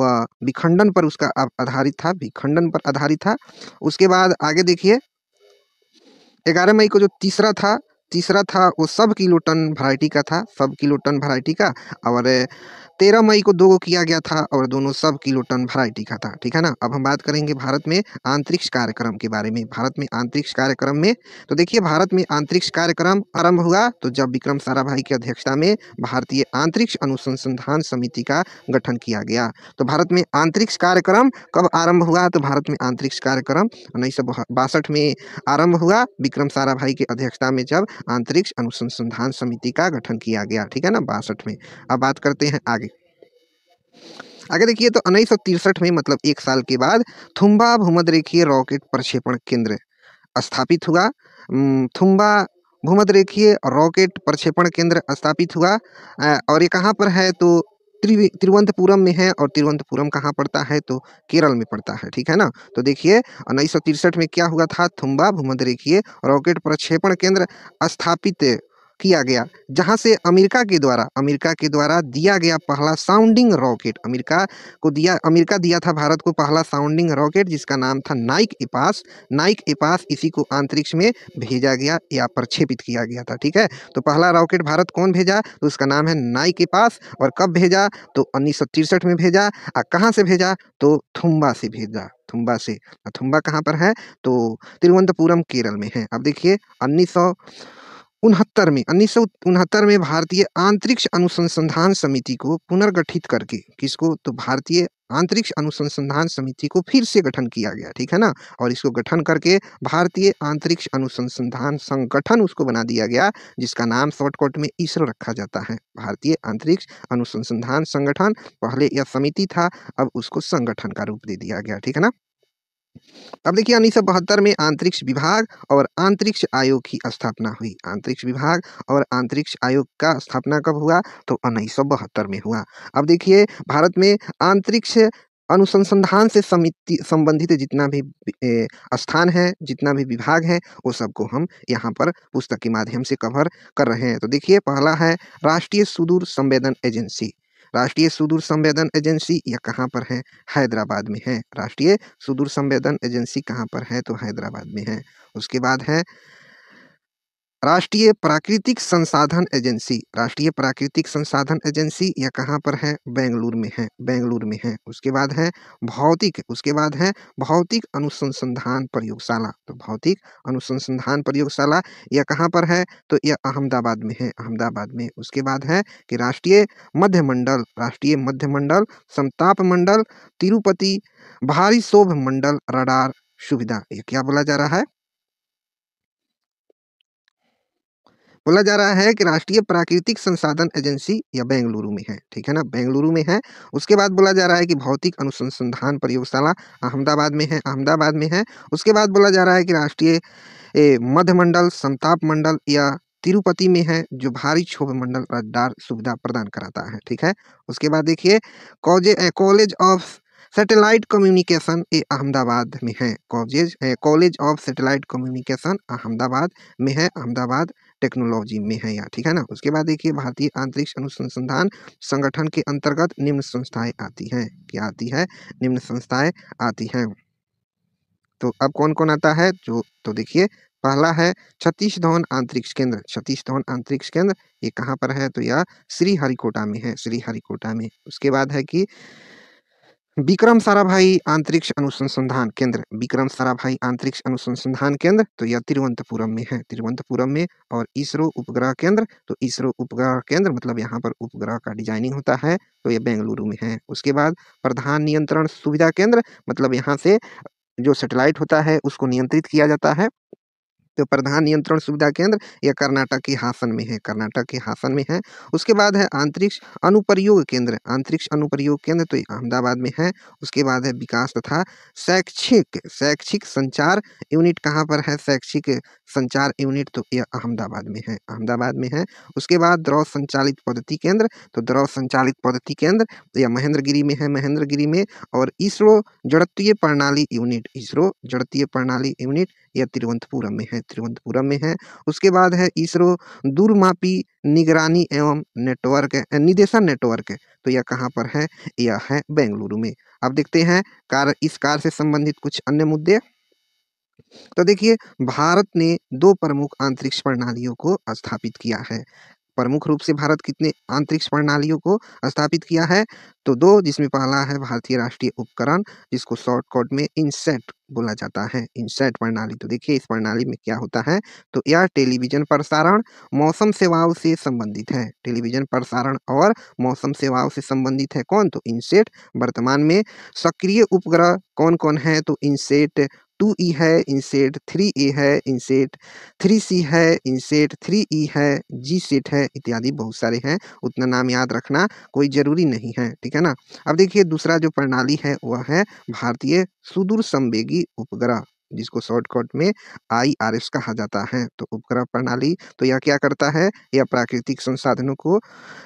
वह विखंडन पर उसका आधारित था विखंडन पर आधारित था उसके बाद आगे देखिए ग्यारह मई को जो तीसरा था तीसरा था वो सब किलो टन वरायटी का था सब किलो टन वरायटी का और तेरह मई को दो को किया गया था और दोनों सब किलो टन भराइटी का था ठीक है ना अब हम बात करेंगे भारत में अंतरिक्ष कार्यक्रम के बारे में भारत में अंतरिक्ष कार्यक्रम में तो देखिए भारत में अंतरिक्ष कार्यक्रम आरंभ हुआ तो जब विक्रम साराभाई की अध्यक्षता में भारतीय अंतरिक्ष अनुसंधान समिति का गठन किया गया तो भारत में अंतरिक्ष कार्यक्रम कब आरंभ हुआ तो भारत में अंतरिक्ष कार्यक्रम उन्नीस बासठ में आरंभ हुआ विक्रम भाई की अध्यक्षता में जब अंतरिक्ष अनुसंधान समिति का गठन किया गया ठीक है ना बासठ में अब बात करते हैं आगे आगे देखिए तो उन्नीस में मतलब एक साल के बाद थुम्बा रेखीय रॉकेट प्रक्षेपण केंद्र स्थापित हुआ थुम्बा रेखीय रॉकेट प्रक्षेपण केंद्र स्थापित हुआ और ये कहाँ पर है तो तिरुवंतपुरम में है और तिरुवंतपुरम कहाँ पड़ता है तो केरल में पड़ता है ठीक है ना तो देखिए उन्नीस में क्या हुआ था थुम्बा रेखीय रॉकेट प्रक्षेपण केंद्र स्थापित किया गया जहां से अमेरिका के द्वारा अमेरिका के द्वारा दिया गया पहला साउंडिंग रॉकेट अमेरिका को दिया अमेरिका दिया था भारत को पहला साउंडिंग रॉकेट जिसका नाम था नाइक एपास नाइक एपास इसी को अंतरिक्ष में भेजा गया या प्रक्षेपित किया गया था ठीक है तो पहला रॉकेट भारत कौन भेजा तो उसका नाम है नाइक एपास और कब भेजा तो उन्नीस में भेजा और कहाँ से भेजा तो थुम्बा से भेजा थुम्बा से थुम्बा कहाँ पर है तो तिरुवनंतपुरम केरल में है अब देखिए उन्नीस उनहत्तर में उन्नीस में भारतीय आंतरिक्ष अनुसंधान समिति को पुनर्गठित करके किसको तो भारतीय आंतरिक्ष अनुसंधान समिति को फिर से गठन किया गया ठीक है ना और इसको गठन करके भारतीय आंतरिक्ष अनुसंधान संगठन उसको बना दिया गया जिसका नाम शॉर्टकट में इसरो रखा जाता है भारतीय अंतरिक्ष अनुसंधान संगठन पहले यह समिति था अब उसको संगठन का रूप दे दिया गया ठीक है ना अब देखिए उन्नीस में अंतरिक्ष विभाग और अंतरिक्ष आयोग की स्थापना हुई अंतरिक्ष विभाग और अंतरिक्ष आयोग का स्थापना कब हुआ तो उन्नीस में हुआ अब देखिए भारत में अंतरिक्ष अनुसंधान से समिति संबंधित जितना भी स्थान है जितना भी विभाग है वो सबको हम यहाँ पर पुस्तक के माध्यम से कवर कर रहे हैं तो देखिए पहला है राष्ट्रीय सुदूर संवेदन एजेंसी राष्ट्रीय सुदूर संवेदन एजेंसी या कहाँ पर है हैदराबाद में है राष्ट्रीय सुदूर संवेदन एजेंसी कहाँ पर है तो हैदराबाद में है उसके बाद है राष्ट्रीय प्राकृतिक संसाधन एजेंसी राष्ट्रीय प्राकृतिक संसाधन एजेंसी यह कहाँ पर है बेंगलुर में है बेंगलुर में है उसके बाद है भौतिक उसके बाद है भौतिक अनुसंधान प्रयोगशाला तो भौतिक अनुसंधान प्रयोगशाला यह कहाँ पर है तो यह अहमदाबाद में है अहमदाबाद में उसके बाद है कि राष्ट्रीय मध्य मंडल राष्ट्रीय मध्य मंडल समताप मंडल तिरुपति भारी शोभ मंडल रडार सुविधा ये क्या बोला जा रहा है बोला जा रहा है कि राष्ट्रीय प्राकृतिक संसाधन एजेंसी या बेंगलुरु में है ठीक है ना बेंगलुरु में है उसके बाद बोला जा रहा है कि भौतिक अनुसंधान प्रयोगशाला अहमदाबाद में है अहमदाबाद में है उसके बाद बोला जा रहा है कि राष्ट्रीय मध्यमंडल संताप मंडल या तिरुपति में है जो भारी क्षोभ मंडल रडार सुविधा प्रदान कराता है ठीक है उसके बाद देखिए कॉलेज ऑफ सैटेलाइट कम्युनिकेशन ये अहमदाबाद में है college college of satellite communication Ahmedabad में है अहमदाबाद टेक्नोलॉजी में है यहाँ ठीक है ना उसके बाद देखिए भारतीय आंतरिक्ष अनुसंधान संगठन के अंतर्गत निम्न संस्थाएं आती हैं क्या आती है निम्न संस्थाएं आती हैं तो अब कौन कौन आता है जो तो देखिए पहला है सतीश धवन आंतरिक्ष केंद्र सतीश धवन आंतरिक्ष केंद्र ये कहाँ पर है तो यह श्री हरिकोटा में है श्री हरिकोटा में उसके बाद है कि विक्रम साराभाई अंतरिक्ष अनुसंधान केंद्र विक्रम साराभाई अंतरिक्ष अनुसंधान केंद्र तो यह तिरुवंतपुरम में है तिरुवंतपुरम में और इसरो उपग्रह केंद्र तो इसरो उपग्रह केंद्र मतलब यहाँ पर उपग्रह का डिजाइनिंग होता है तो यह बेंगलुरु में है उसके बाद प्रधान नियंत्रण सुविधा केंद्र मतलब यहाँ से जो सेटेलाइट होता है उसको नियंत्रित किया जाता है तो प्रधान नियंत्रण सुविधा केंद्र यह कर्नाटक के हासन में है कर्नाटक के हासन में है उसके बाद है अंतरिक्ष अनुप्रयोग केंद्र अंतरिक्ष अनुप्रयोग केंद्र तो अहमदाबाद में है उसके बाद है विकास तथा शैक्षिक शैक्षिक संचार यूनिट कहाँ पर है शैक्षिक संचार यूनिट तो यह अहमदाबाद में है अहमदाबाद में है उसके बाद द्रव संचालित पद्धति केंद्र तो द्रव संचालित पद्धति केंद्र तो यह महेंद्रगिरी में है महेंद्रगिरी में और इसरो जड़तीय प्रणाली यूनिट इसरो जड़तीय प्रणाली यूनिट यह तिरुवंतपुरम में है तिरुवंतपुरम में है उसके बाद है इसरो दूरमापी निगरानी एवं नेटवर्क निदेशन नेटवर्क तो यह कहाँ पर है यह है बेंगलुरु में अब देखते हैं कार इस कार से संबंधित कुछ अन्य मुद्दे तो देखिए भारत ने दो प्रमुख अंतरिक्ष प्रणालियों को स्थापित किया है प्रमुख रूप से भारत कितने अंतरिक्ष प्रणालियों को स्थापित किया है तो दो जिसमें पहला है भारतीय राष्ट्रीय उपकरण जिसको शॉर्टकट में इनसेट बोला जाता है इनसेट प्रणाली तो देखिए इस प्रणाली में क्या होता है तो यह टेलीविजन प्रसारण मौसम सेवाओं से संबंधित है टेलीविजन प्रसारण और मौसम सेवाओं से संबंधित है कौन तो इनसेट वर्तमान में सक्रिय उपग्रह कौन कौन है तो इनसेट टू ई है इनसेट थ्री ए है इनसेट थ्री सी है इनसेट थ्री ई है जी सेट है इत्यादि बहुत सारे हैं उतना नाम याद रखना कोई जरूरी नहीं है ठीक है ना अब देखिए दूसरा जो प्रणाली है वह है भारतीय सुदूर संवेगी उपग्रह जिसको शॉर्टकट में आई आर एस कहा जाता है तो उपग्रह प्रणाली तो यह क्या करता है यह प्राकृतिक संसाधनों को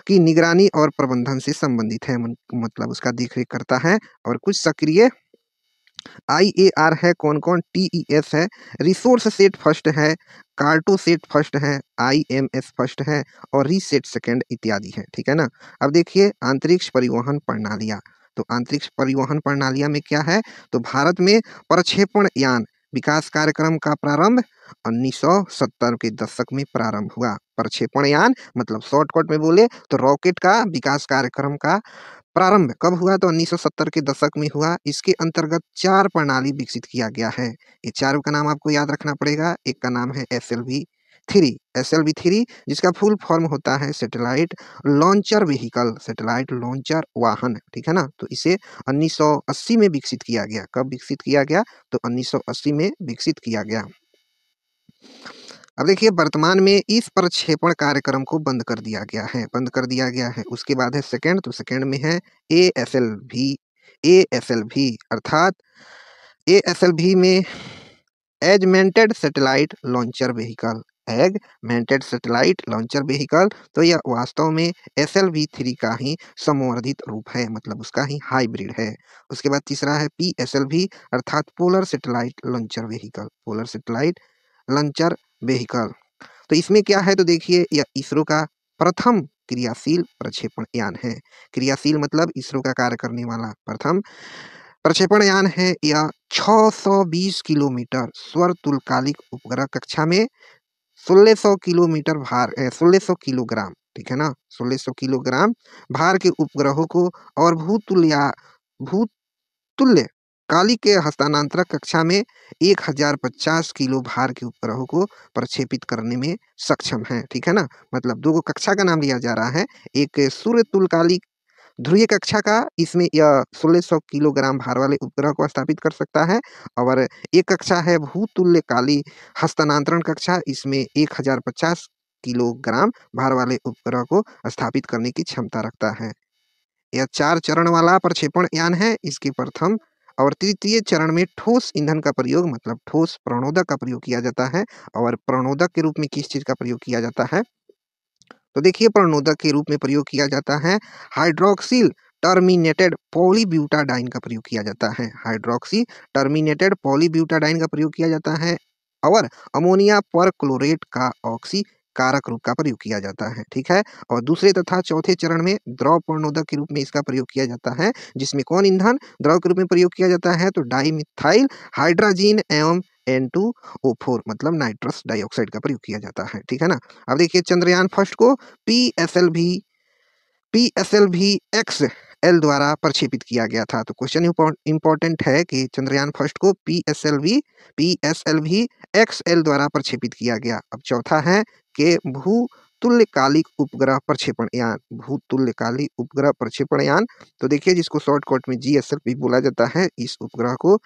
की निगरानी और प्रबंधन से संबंधित है मतलब उसका देखरेख करता है और कुछ सक्रिय आई ए आर है कौन कौन एस है रिसोर्स सेट फर्स्ट है कार्टो सेट फर्स्ट है आई एम एस फर्स्ट है और रीसेट सेकंड इत्यादि है ठीक है ना अब देखिए अंतरिक्ष परिवहन प्रणालिया तो आंतरिक्ष परिवहन प्रणालिया में क्या है तो भारत में प्रक्षेपण यान विकास कार्यक्रम का प्रारंभ उन्नीस के दशक में प्रारंभ हुआ प्रक्षेपण यान मतलब शॉर्टकट में बोले तो रॉकेट का विकास कार्यक्रम का प्रारंभ कब हुआ तो 1970 के दशक में हुआ इसके अंतर्गत चार प्रणाली विकसित किया गया है ये चारों का नाम आपको याद रखना पड़ेगा एक का नाम है S L V three S L V three जिसका फुल फॉर्म होता है satellite launcher vehicle satellite launcher वाहन ठीक है ना तो इसे 1980 में विकसित किया गया कब विकसित किया गया तो 1980 में विकसित किया गया अब देखिए वर्तमान में इस प्रक्षेपण कार्यक्रम को बंद कर दिया गया है बंद कर दिया गया है उसके बाद है सेकेंड तो सेकेंड में है ए एस एल भी ए एस एल भी अर्थात ए एस एल भी में augmented satellite launcher vehicle augmented satellite launcher vehicle तो यह वास्तव में एस एल वी थ्री का ही संवर्धित रूप है मतलब उसका ही हाइब्रिड है उसके बाद तीसरा है पी एस एल वी अर्थात polar satellite launcher vehicle polar satellite launcher vehicle तो इसमें क्या है तो देखिए यह इसरो का प्रथम क्रियाशील प्रक्षेपण यान है क्रियाशील मतलब इसरो का कार्य करने वाला प्रथम प्रक्षेपण यान है यह 620 किलोमीटर स्वर तुलकालिक उपग्रह कक्षा में 1600 किलोमीटर भार 1600 किलोग्राम ठीक है ना 1600 किलोग्राम भार के उपग्रहों को और भूतुल या भूतुल्य काली के हस्तानांतरक कक्षा में एक हजार पचास किलो भार के उपग्रहों को प्रक्षेपित करने में सक्षम है ठीक है ना मतलब दो कक्षा का नाम लिया जा रहा है एक सूर्य तुलकाली ध्रुवीय कक्षा का इसमें यह 1600 किलोग्राम भार वाले उपग्रह को स्थापित कर सकता है और एक कक्षा है भूतुल्य काली हस्तानांतरण कक्षा इसमें पचास किलोग्राम भार वाले उपग्रह को स्थापित करने की क्षमता रखता है यह चार चरण वाला प्रक्षेपण यान है इसके प्रथम और तृतीय चरण में ठोस ईंधन का प्रयोग मतलब ठोस प्रणोदक का प्रयोग किया जाता है और प्रणोदक के रूप में किस चीज़ का प्रयोग किया जाता है तो देखिए प्रणोदक के रूप में प्रयोग किया जाता है हाइड्रोक्सिल टर्मिनेटेड पॉलीब्यूटाडाइन का प्रयोग किया जाता है हाइड्रोक्सी टर्मिनेटेड पॉलीब्यूटाडाइन का प्रयोग किया जाता है और अमोनिया पर क्लोरेट का ऑक्सी कारक रूप का प्रयोग किया जाता है ठीक है और दूसरे तथा चौथे चरण में द्रव पर्णोदक के रूप में इसका प्रयोग किया जाता है जिसमें कौन ईंधन द्रव के रूप में प्रयोग किया जाता है तो डाईमिथाइल हाइड्राजीन एवं एन टू ओ फोर मतलब नाइट्रस डाइऑक्साइड का प्रयोग किया जाता है ठीक है ना अब देखिए चंद्रयान फर्स्ट को P S L V P S L V X L द्वारा प्रक्षेपित किया गया था तो क्वेश्चन इंपॉर्टेंट है कि चंद्रयान फर्स्ट को P S L V P S L V X L द्वारा प्रक्षेपित किया गया अब चौथा है कि भू तुल्यकालिक उपग्रह प्रक्षेपण यान भूतुल्यकालिक उपग्रह प्रक्षेपण यान तो देखिए जिसको शॉर्टकट में जी एस एल बोला जाता है इस उपग्रह को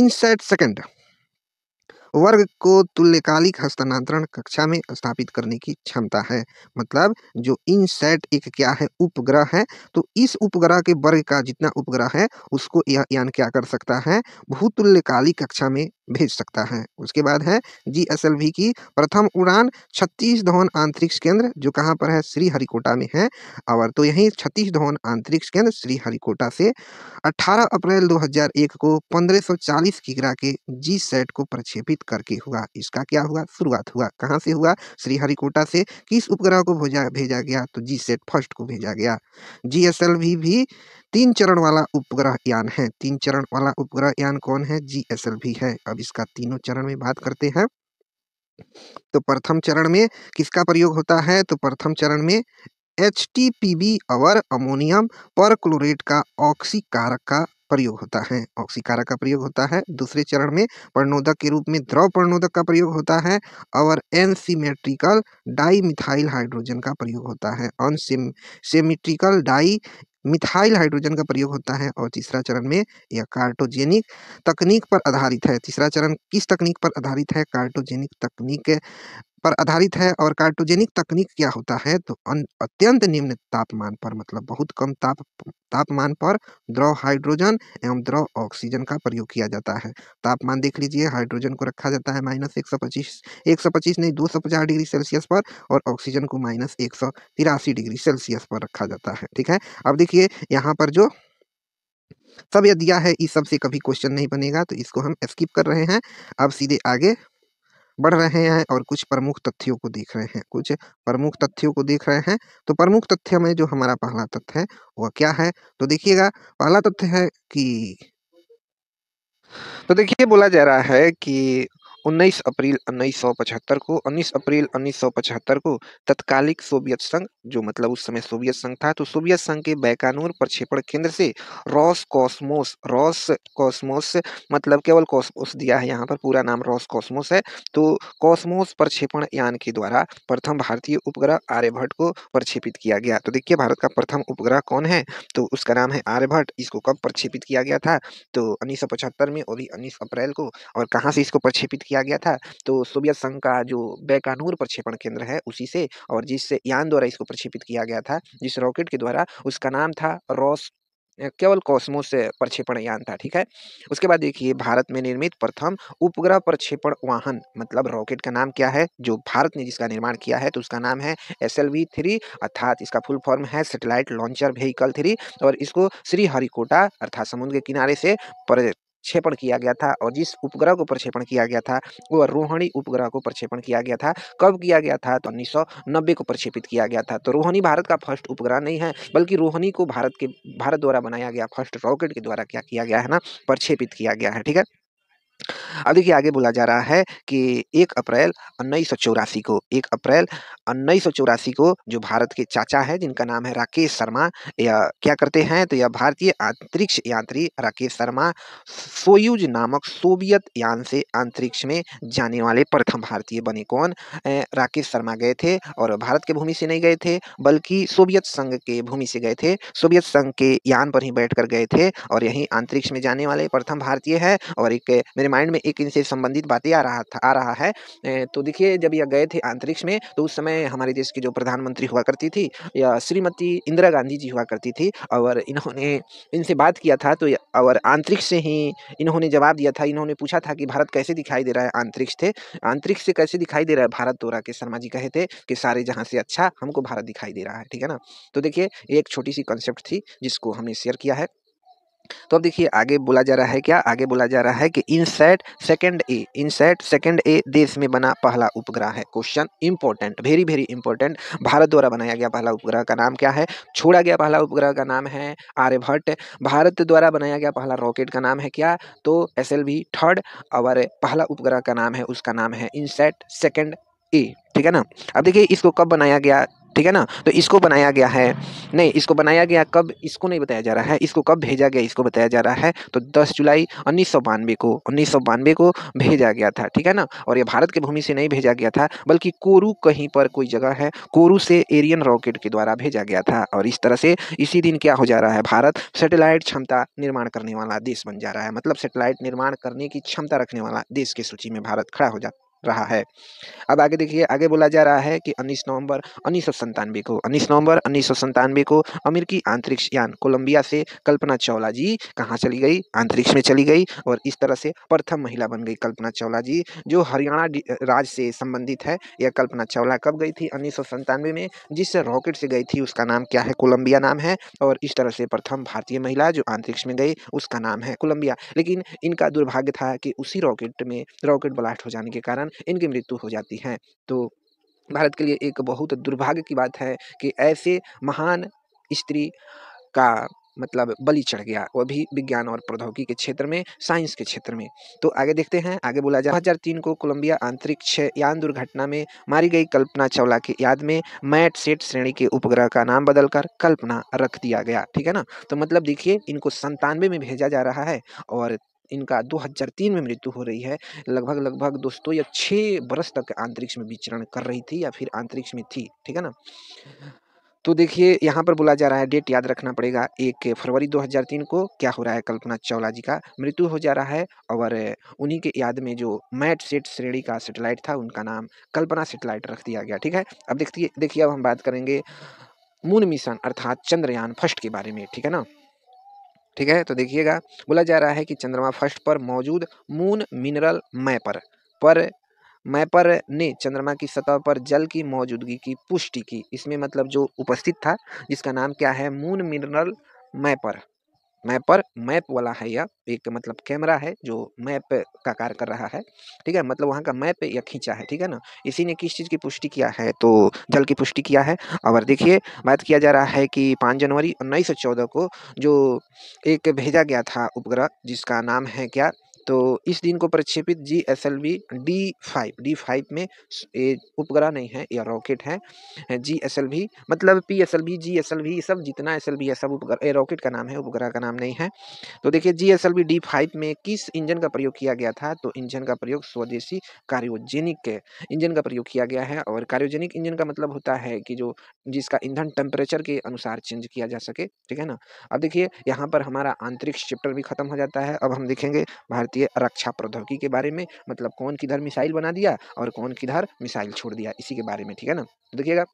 इनसेट सेकंड वर्ग को तुल्यकालिक हस्तांतरण कक्षा में स्थापित करने की क्षमता है मतलब जो इन सेट एक क्या है उपग्रह है तो इस उपग्रह के वर्ग का जितना उपग्रह है उसको यह यान क्या कर सकता है भूतुल्यकालिक कक्षा में भेज सकता है उसके बाद है जी एस एल वी की प्रथम उड़ान छत्तीस धवन अंतरिक्ष केंद्र जो कहाँ पर है श्रीहरिकोटा में है और तो यही छत्तीस धवन अंतरिक्ष केंद्र श्रीहरिकोटा से 18 अप्रैल 2001 को 1540 किग्रा के जी सेट को प्रक्षेपित करके हुआ इसका क्या हुआ शुरुआत हुआ कहाँ से हुआ श्रीहरिकोटा से किस उपग्रह को भेजा भेजा गया तो जी सेट फर्स्ट को भेजा गया जी एस एल वी भी तीन चरण वाला उपग्रह यान है तीन चरण वाला उपग्रह यान कौन है जी एस एल भी है अब इसका तीनों चरण में बात करते हैं तो प्रथम चरण में किसका प्रयोग होता है तो प्रथम चरण में एच टी पी बी और अमोनियम पर क्लोरेट का ऑक्सीकारक का प्रयोग होता है ऑक्सीकारक का प्रयोग होता है दूसरे चरण में प्रणोदक के रूप में द्रव प्रणोदक का प्रयोग होता है और एनसीमेट्रिकल डाई मिथाइल हाइड्रोजन का प्रयोग होता है अनसिमेट्रिकल डाई मिथाइल हाइड्रोजन का प्रयोग होता है और तीसरा चरण में यह कार्टोजेनिक तकनीक पर आधारित है तीसरा चरण किस तकनीक पर आधारित है कार्टोजेनिक तकनीक पर आधारित है और कार्टोजेनिक तकनीक क्या होता है तो अत्यंत निम्न तापमान पर मतलब बहुत कम ताप तापमान पर द्रव हाइड्रोजन एवं द्रव ऑक्सीजन का प्रयोग किया जाता है तापमान देख लीजिए हाइड्रोजन को रखा जाता है माइनस एक सौ पच्चीस एक सौ पच्चीस नहीं दो सौ पचास डिग्री सेल्सियस पर और ऑक्सीजन को माइनस एक सौ तिरासी डिग्री सेल्सियस पर रखा जाता है ठीक है अब देखिए यहाँ पर जो सब यह दिया है इस सबसे कभी क्वेश्चन नहीं बनेगा तो इसको हम स्किप कर रहे हैं अब सीधे आगे बढ़ रहे हैं और कुछ प्रमुख तथ्यों को देख रहे हैं कुछ प्रमुख तथ्यों को देख रहे हैं तो प्रमुख तथ्य में जो हमारा पहला तथ्य है वह क्या है तो देखिएगा पहला तथ्य है कि तो देखिए बोला जा रहा है कि 19 अप्रैल 1975 को 19 अप्रैल 1975 को तत्कालिक सोवियत संघ जो मतलब उस समय सोवियत संघ था तो सोवियत संघ के बैकानूर प्रक्षेपण केंद्र से रॉस कॉस्मोस रॉस कॉस्मोस मतलब केवल कॉस्मोस दिया है यहाँ पर पूरा नाम रॉस कॉस्मोस है तो कॉस्मोस प्रक्षेपण यान के द्वारा प्रथम भारतीय उपग्रह आर्यभट्ट को प्रक्षेपित किया गया तो देखिए भारत का प्रथम उपग्रह कौन है तो उसका नाम है आर्यभट्ट इसको कब प्रक्षेपित किया गया था तो उन्नीस में और भी उन्नीस अप्रैल को और कहाँ से इसको प्रक्षेपित किया किया गया था तो सोवियत संघ का जो बैकानूर प्रक्षेपण केंद्र है उसी से और जिस यान द्वारा इसको प्रक्षेपित किया गया था जिस रॉकेट के द्वारा उसका नाम था रॉस केवल कॉस्मोस प्रक्षेपण यान था ठीक है उसके बाद देखिए भारत में निर्मित प्रथम उपग्रह प्रक्षेपण वाहन मतलब रॉकेट का नाम क्या है जो भारत ने जिसका निर्माण किया है तो उसका नाम है एस एल वी थ्री अर्थात इसका फुल फॉर्म है सैटेलाइट लॉन्चर व्हीकल थ्री और इसको श्री हरिकोटा अर्थात समुद्र के किनारे से प्रक्षेपण किया गया था और जिस उपग्रह को प्रक्षेपण किया गया था वो रोहिणी उपग्रह को प्रक्षेपण किया गया था कब किया गया था तो उन्नीस को प्रक्षेपित किया गया था तो रोहिणी भारत का फर्स्ट उपग्रह नहीं है बल्कि रोहिणी को भारत के भारत द्वारा बनाया गया फर्स्ट रॉकेट के द्वारा क्या किया गया है ना प्रक्षेपित किया गया है ठीक है अब देखिए आगे बोला जा रहा है कि एक अप्रैल उन्नीस सौ चौरासी को एक अप्रैल उन्नीस सौ चौरासी को जो भारत के चाचा है जिनका नाम है राकेश शर्मा या क्या करते हैं तो यह भारतीय अंतरिक्ष यात्री राकेश शर्मा सोयूज नामक सोवियत यान से अंतरिक्ष में जाने वाले प्रथम भारतीय बने कौन राकेश शर्मा गए थे और भारत के भूमि से नहीं गए थे बल्कि सोवियत संघ के भूमि से गए थे सोवियत संघ के यान पर ही बैठ गए थे और यहीं अंतरिक्ष में जाने वाले प्रथम भारतीय है और एक मेरे माइंड में एक इनसे संबंधित बातें आ रहा था आ रहा है तो देखिए जब यह गए थे अंतरिक्ष में तो उस समय हमारे देश की जो प्रधानमंत्री हुआ करती थी या श्रीमती इंदिरा गांधी जी हुआ करती थी और इन्होंने इनसे बात किया था तो और अंतरिक्ष से ही इन्होंने जवाब दिया था इन्होंने पूछा था कि भारत कैसे दिखाई दे रहा है अंतरिक्ष थे अंतरिक्ष से कैसे दिखाई दे रहा है भारत तो राकेश शर्मा जी कहे थे कि सारे जहाँ से अच्छा हमको भारत दिखाई दे रहा है ठीक है ना तो देखिए एक छोटी सी कंसेप्ट थी जिसको हमने शेयर किया है तो अब देखिए आगे बोला जा रहा है क्या आगे बोला जा रहा है कि INSAT second A INSAT second A देश में बना पहला उपग्रह है question important very very important Bharat द्वारा बनाया गया पहला उपग्रह का नाम क्या है छोड़ा गया पहला उपग्रह का नाम है आर्यभट्ट भारत द्वारा बनाया गया पहला रॉकेट का नाम है क्या तो एस एल थर्ड और पहला उपग्रह का नाम है उसका नाम है इनसेट सेकेंड ए ठीक है ना अब देखिए इसको कब बनाया गया ठीक है ना तो इसको बनाया गया है नहीं इसको बनाया गया कब इसको नहीं बताया जा रहा है इसको कब भेजा गया इसको बताया जा रहा है तो 10 जुलाई उन्नीस को उन्नीस को भेजा गया था ठीक है ना और ये भारत के भूमि से नहीं भेजा गया था बल्कि कोरू कहीं पर कोई जगह है कोरू से एरियन रॉकेट के द्वारा भेजा गया था और इस तरह से इसी दिन क्या हो जा रहा है भारत सेटेलाइट क्षमता निर्माण करने वाला देश बन जा रहा है मतलब सेटेलाइट निर्माण करने की क्षमता रखने वाला देश की सूची में भारत खड़ा हो जाता रहा है अब आगे देखिए आगे बोला जा रहा है कि उन्नीस नवंबर उन्नीस सौ संतानवे को उन्नीस नवंबर उन्नीस सौ संतानवे को अमेरिकी अंतरिक्ष यान कोलंबिया से कल्पना चावला जी कहाँ चली गई अंतरिक्ष में चली गई और इस तरह से प्रथम महिला बन गई कल्पना चावला जी जो हरियाणा राज्य से संबंधित है यह कल्पना चावला कब गई थी उन्नीस सौ संतानवे में जिस रॉकेट से गई थी उसका नाम क्या है कोलंबिया नाम है और इस तरह से प्रथम भारतीय महिला जो अंतरिक्ष में गई उसका नाम है कोलंबिया लेकिन इनका दुर्भाग्य था कि उसी रॉकेट में रॉकेट ब्लास्ट हो जाने के कारण इनकी मृत्यु हो जाती है तो भारत के लिए एक बहुत दुर्भाग्य की बात है कि ऐसे महान स्त्री का मतलब बलि चढ़ गया वह भी विज्ञान और प्रौद्योगिकी के क्षेत्र में साइंस के क्षेत्र में तो आगे देखते हैं आगे बोला जाए 2003 को कोलंबिया अंतरिक्ष यान दुर्घटना में मारी गई कल्पना चावला की याद में मैट सेट श्रेणी के उपग्रह का नाम बदलकर कल्पना रख दिया गया ठीक है ना तो मतलब देखिए इनको संतानवे में भेजा जा रहा है और इनका 2003 में मृत्यु हो रही है लगभग लगभग दोस्तों ये छः बरस तक अंतरिक्ष में विचरण कर रही थी या फिर अंतरिक्ष में थी ठीक है ना तो देखिए यहाँ पर बोला जा रहा है डेट याद रखना पड़ेगा एक फरवरी 2003 को क्या हो रहा है कल्पना चावला जी का मृत्यु हो जा रहा है और उन्हीं के याद में जो मैट सेट श्रेणी का सेटेलाइट था उनका नाम कल्पना सेटेलाइट रख दिया गया ठीक है अब देखिए देखिए अब हम बात करेंगे मून मिशन अर्थात चंद्रयान फर्स्ट के बारे में ठीक है ना ठीक है तो देखिएगा बोला जा रहा है कि चंद्रमा फर्स्ट पर मौजूद मून मिनरल मैपर पर मैपर ने चंद्रमा की सतह पर जल की मौजूदगी की पुष्टि की इसमें मतलब जो उपस्थित था जिसका नाम क्या है moon mineral mapper mapper map वाला है यह एक मतलब कैमरा है जो मैप का कार्य कर रहा है ठीक है मतलब वहाँ का मैप या खींचा है ठीक है ना इसी ने किस चीज़ की पुष्टि किया है तो जल की पुष्टि किया है और देखिए बात किया जा रहा है कि पाँच जनवरी उन्नीस को जो एक भेजा गया था उपग्रह जिसका नाम है क्या तो इस दिन को प्रक्षेपित G S L V D five D five में ये उपग्रह नहीं है या रॉकेट है जी एस एल वी मतलब P S L V G S L V सब जितना एस एल वी है सब उपग्रह रॉकेट का नाम है उपग्रह का नाम नहीं है तो देखिए G S L V D five में किस इंजन का प्रयोग किया गया था तो इंजन का प्रयोग स्वदेशी कार्योजेनिक इंजन का प्रयोग किया गया है और कार्योजेनिक इंजन का मतलब होता है कि जो जिसका ईंधन टेम्परेचर के अनुसार चेंज किया जा सके ठीक है ना अब देखिए यहाँ पर हमारा आंतरिक चैप्टर भी खत्म हो जाता है अब हम देखेंगे भारतीय भारतीय रक्षा प्रौद्योगिकी के बारे में मतलब कौन किधर मिसाइल बना दिया और कौन किधर मिसाइल छोड़ दिया इसी के बारे में ठीक है ना तो देखिएगा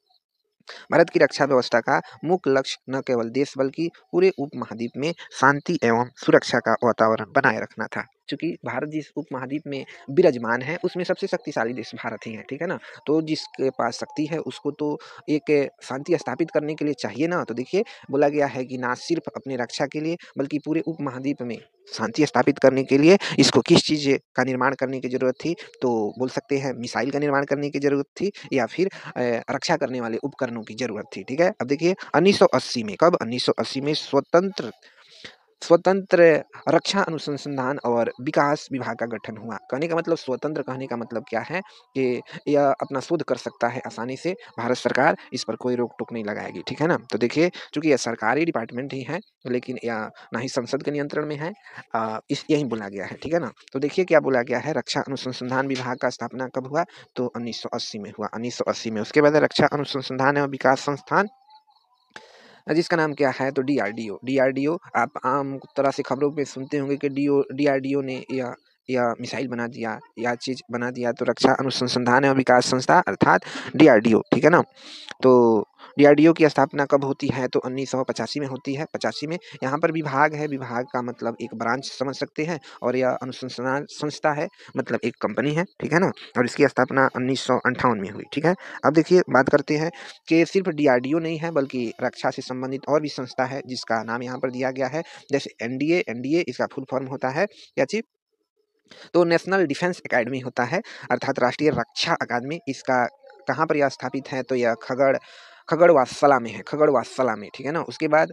भारत की रक्षा व्यवस्था का मुख्य लक्ष्य न केवल देश बल्कि पूरे उपमहाद्वीप में शांति एवं सुरक्षा का वातावरण बनाए रखना था चूँकि भारत जिस उप महाद्वीप में विराजमान है उसमें सबसे शक्तिशाली देश भारत ही है ठीक है ना तो जिसके पास शक्ति है उसको तो एक शांति स्थापित करने के लिए चाहिए ना तो देखिए बोला गया है कि ना सिर्फ अपने रक्षा के लिए बल्कि पूरे उप महाद्वीप में शांति स्थापित करने के लिए इसको किस चीज़ का निर्माण करने की ज़रूरत थी तो बोल सकते हैं मिसाइल का निर्माण करने की ज़रूरत थी या फिर रक्षा करने वाले उपकरणों की ज़रूरत थी ठीक है अब देखिए 1980 में कब 1980 में स्वतंत्र स्वतंत्र रक्षा अनुसंधान और विकास विभाग का गठन हुआ कहने का मतलब स्वतंत्र कहने का मतलब क्या है कि यह अपना शोध कर सकता है आसानी से भारत सरकार इस पर कोई रोक टोक नहीं लगाएगी ठीक है ना तो देखिए चूंकि यह सरकारी डिपार्टमेंट ही है लेकिन यह ना ही संसद के नियंत्रण में है आ, इस यही बोला गया है ठीक है ना तो देखिए क्या बोला गया है रक्षा अनुसंधान विभाग का स्थापना कब हुआ तो उन्नीस में हुआ उन्नीस में उसके बाद रक्षा अनुसंधान एवं विकास संस्थान हाँ जिसका नाम क्या है तो D R D O D R D O आप आम तरह से खबरों में सुनते होंगे कि D O D R D O ने या या मिसाइल बना दिया या चीज़ बना दिया तो रक्षा अनुसंधान एवं विकास संस्था अर्थात डी ठीक है ना तो डी की स्थापना कब होती है तो उन्नीस में होती है पचासी में यहाँ पर विभाग है विभाग का मतलब एक ब्रांच समझ सकते हैं और यह अनुसंधान संस्था है मतलब एक कंपनी है ठीक है ना और इसकी स्थापना उन्नीस में हुई ठीक है अब देखिए बात करते हैं कि सिर्फ डी नहीं है बल्कि रक्षा से संबंधित और भी संस्था है जिसका नाम यहाँ पर दिया गया है जैसे एन डी इसका फुल फॉर्म होता है या चीफ तो नेशनल डिफेंस एकेडमी होता है अर्थात राष्ट्रीय रक्षा अकादमी इसका कहाँ पर यह स्थापित है तो यह खगड़ सला में है सला में ठीक है ना उसके बाद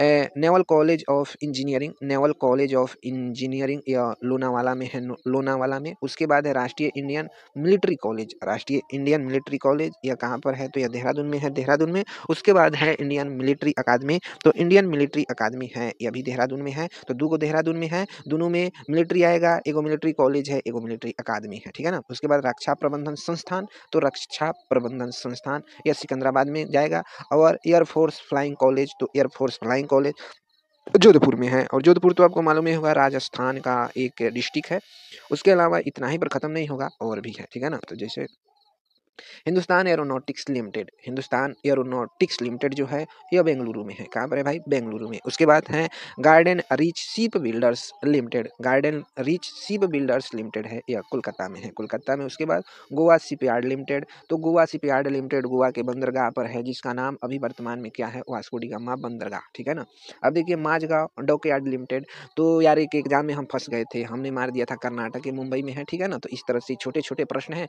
naval college of engineering naval college of engineering या लोनावाला में है लोनावाला में उसके बाद है राष्ट्रीय इंडियन मिलिट्री कॉलेज राष्ट्रीय इंडियन मिलिट्री कॉलेज या कहाँ पर है तो यह देहरादून में है देहरादून में उसके बाद है इंडियन मिलिट्री अकादमी तो इंडियन मिलिट्री अकादमी है यह भी देहरादून में है तो दो देहरादून में है दोनों में मिलिट्री आएगा एगो मिलिट्री कॉलेज है एगो मिलिट्री अकादमी है ठीक है ना उसके बाद रक्षा प्रबंधन संस्थान तो रक्षा प्रबंधन संस्थान या सिकंदराबाद में जाएगा और एयरफोर्स फ्लाइंग कॉलेज तो एयरफोर्स फ्लाइंग कॉलेज जोधपुर में है और जोधपुर तो आपको मालूम ही होगा राजस्थान का एक डिस्ट्रिक्ट है उसके अलावा इतना ही पर ख़त्म नहीं होगा और भी है ठीक है ना तो जैसे Hindustan aeronautics limited Hindustan aeronautics limited जो है यह बेंगलुरु में है कहाँ पर है भाई बेंगलुरु में उसके बाद है garden reach ship builders limited garden reach ship builders limited है यह कोलकाता में है कोलकाता में उसके बाद गोवा सिप यार्ड लिमिटेड तो Goa ship yard limited Goa के बंदरगाह पर है जिसका नाम अभी वर्तमान में क्या है वास्कोडी गामा बंदरगाह ठीक है ना अब देखिए माझगाँव डॉक यार्ड लिमिटेड तो यार एक एग्जाम में हम फंस गए थे हमने मार दिया था कर्नाटक के मुंबई में है ठीक है ना तो इस तरह से छोटे छोटे प्रश्न हैं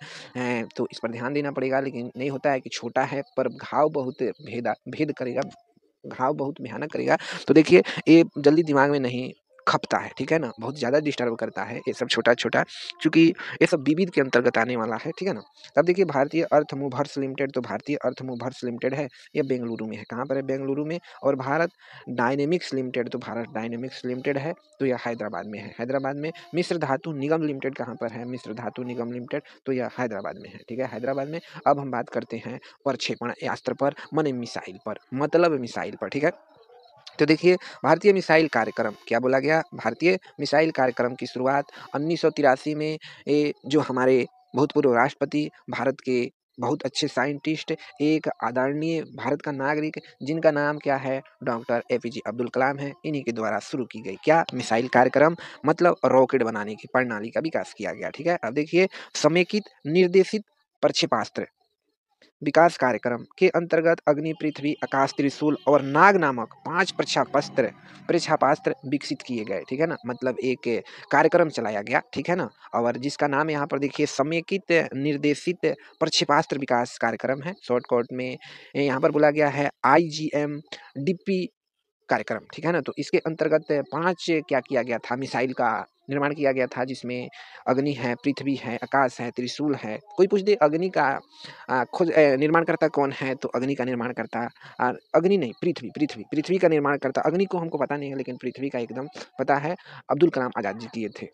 तो इस पर ध्यान लेना पड़ेगा लेकिन नहीं होता है कि छोटा है पर घाव बहुत भेदा भेद करेगा घाव बहुत भयानक करेगा तो देखिए ये जल्दी दिमाग में नहीं खपता है ठीक है ना बहुत ज़्यादा डिस्टर्ब करता है ये सब छोटा छोटा क्योंकि ये सब विविध के अंतर्गत आने वाला है ठीक है ना तब देखिए भारतीय अर्थमूभर्स लिमिटेड तो भारतीय अर्थमूभर्स लिमिटेड है ये बेंगलुरु में है कहाँ पर है बेंगलुरु में और भारत डायनेमिक्स लिमिटेड तो भारत डायनेमिक्स लिमिटेड है तो यह हैदराबाद में है हैदराबाद में मिश्र धातु निगम लिमिटेड कहाँ पर है मिश्र धातु निगम लिमिटेड तो यह हैदराबाद में है ठीक है हैदराबाद में अब हम बात करते हैं प्रक्षेपण यास्त्र पर मन मिसाइल पर मतलब मिसाइल पर ठीक है तो देखिए भारतीय मिसाइल कार्यक्रम क्या बोला गया भारतीय मिसाइल कार्यक्रम की शुरुआत उन्नीस में ए, जो हमारे भूतपूर्व राष्ट्रपति भारत के बहुत अच्छे साइंटिस्ट एक आदरणीय भारत का नागरिक जिनका नाम क्या है doctor A P J Abdul Kalam है इन्हीं के द्वारा शुरू की गई क्या मिसाइल कार्यक्रम मतलब रॉकेट बनाने की प्रणाली का विकास किया गया ठीक है अब देखिए समेकित निर्देशित प्रक्षेपास्त्र विकास कार्यक्रम के अंतर्गत अग्नि पृथ्वी आकाश त्रिशूल और नाग नामक पांच प्रक्षापास्त्र प्रक्षापास्त्र विकसित किए गए ठीक है ना मतलब एक कार्यक्रम चलाया गया ठीक है ना और जिसका नाम यहाँ पर देखिए समेकित निर्देशित प्रक्षेपास्त्र विकास कार्यक्रम है शॉर्टकट में यहाँ पर बोला गया है I G M D P कार्यक्रम ठीक है ना तो इसके अंतर्गत पांच क्या किया गया था मिसाइल का निर्माण किया गया था जिसमें अग्नि है पृथ्वी है आकाश है त्रिशूल है कोई पूछ दे अग्नि का खोज निर्माणकर्ता कौन है तो अग्नि का निर्माणकर्ता करता अग्नि नहीं पृथ्वी पृथ्वी पृथ्वी का निर्माणकर्ता अग्नि को हमको पता नहीं है लेकिन पृथ्वी का एकदम पता है अब्दुल कलाम आज़ाद जी किए थे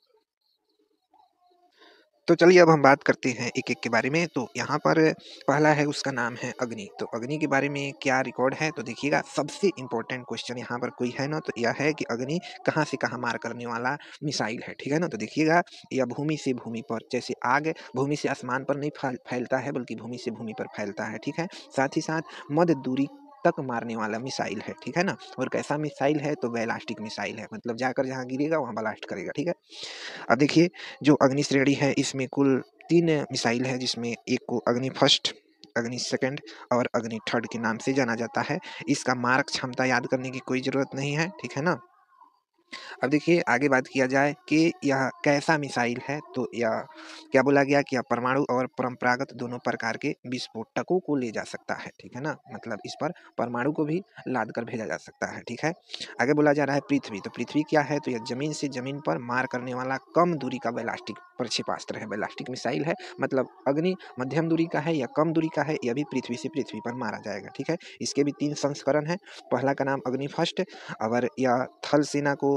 तो चलिए अब हम बात करते हैं एक एक के बारे में तो यहाँ पर पहला है उसका नाम है अग्नि तो अग्नि के बारे में क्या रिकॉर्ड है तो देखिएगा सबसे इंपॉर्टेंट क्वेश्चन यहाँ पर कोई है ना तो यह है कि अग्नि कहाँ से कहाँ मार करने वाला मिसाइल है ठीक है ना तो देखिएगा यह भूमि से भूमि पर जैसे आग भूमि से आसमान पर नहीं फैलता है बल्कि भूमि से भूमि पर फैलता है ठीक है साथ ही साथ मध्य दूरी तक मारने वाला मिसाइल है ठीक है ना और कैसा मिसाइल है तो बैलास्टिक मिसाइल है मतलब जाकर जहाँ गिरेगा वहाँ ब्लास्ट करेगा ठीक है अब देखिए जो अग्नि श्रेणी है इसमें कुल तीन मिसाइल है जिसमें एक को अग्नि फर्स्ट अग्नि सेकंड और अग्नि थर्ड के नाम से जाना जाता है इसका मार्क क्षमता याद करने की कोई ज़रूरत नहीं है ठीक है ना अब देखिए आगे बात किया जाए कि यह कैसा मिसाइल है तो यह क्या बोला गया कि यह परमाणु और परंपरागत दोनों प्रकार के विस्फोटकों को ले जा सकता है ठीक है ना मतलब इस पर परमाणु को भी लाद कर भेजा जा सकता है ठीक है आगे बोला जा रहा है पृथ्वी तो पृथ्वी क्या है तो यह जमीन से जमीन पर मार करने वाला कम दूरी का बैलास्टिक प्रक्षेपास्त्र है बैलास्टिक मिसाइल है मतलब अग्नि मध्यम दूरी का है या कम दूरी का है यह भी पृथ्वी से पृथ्वी पर मारा जाएगा ठीक है इसके भी तीन संस्करण है पहला का नाम अग्नि फर्स्ट और यह थल सेना को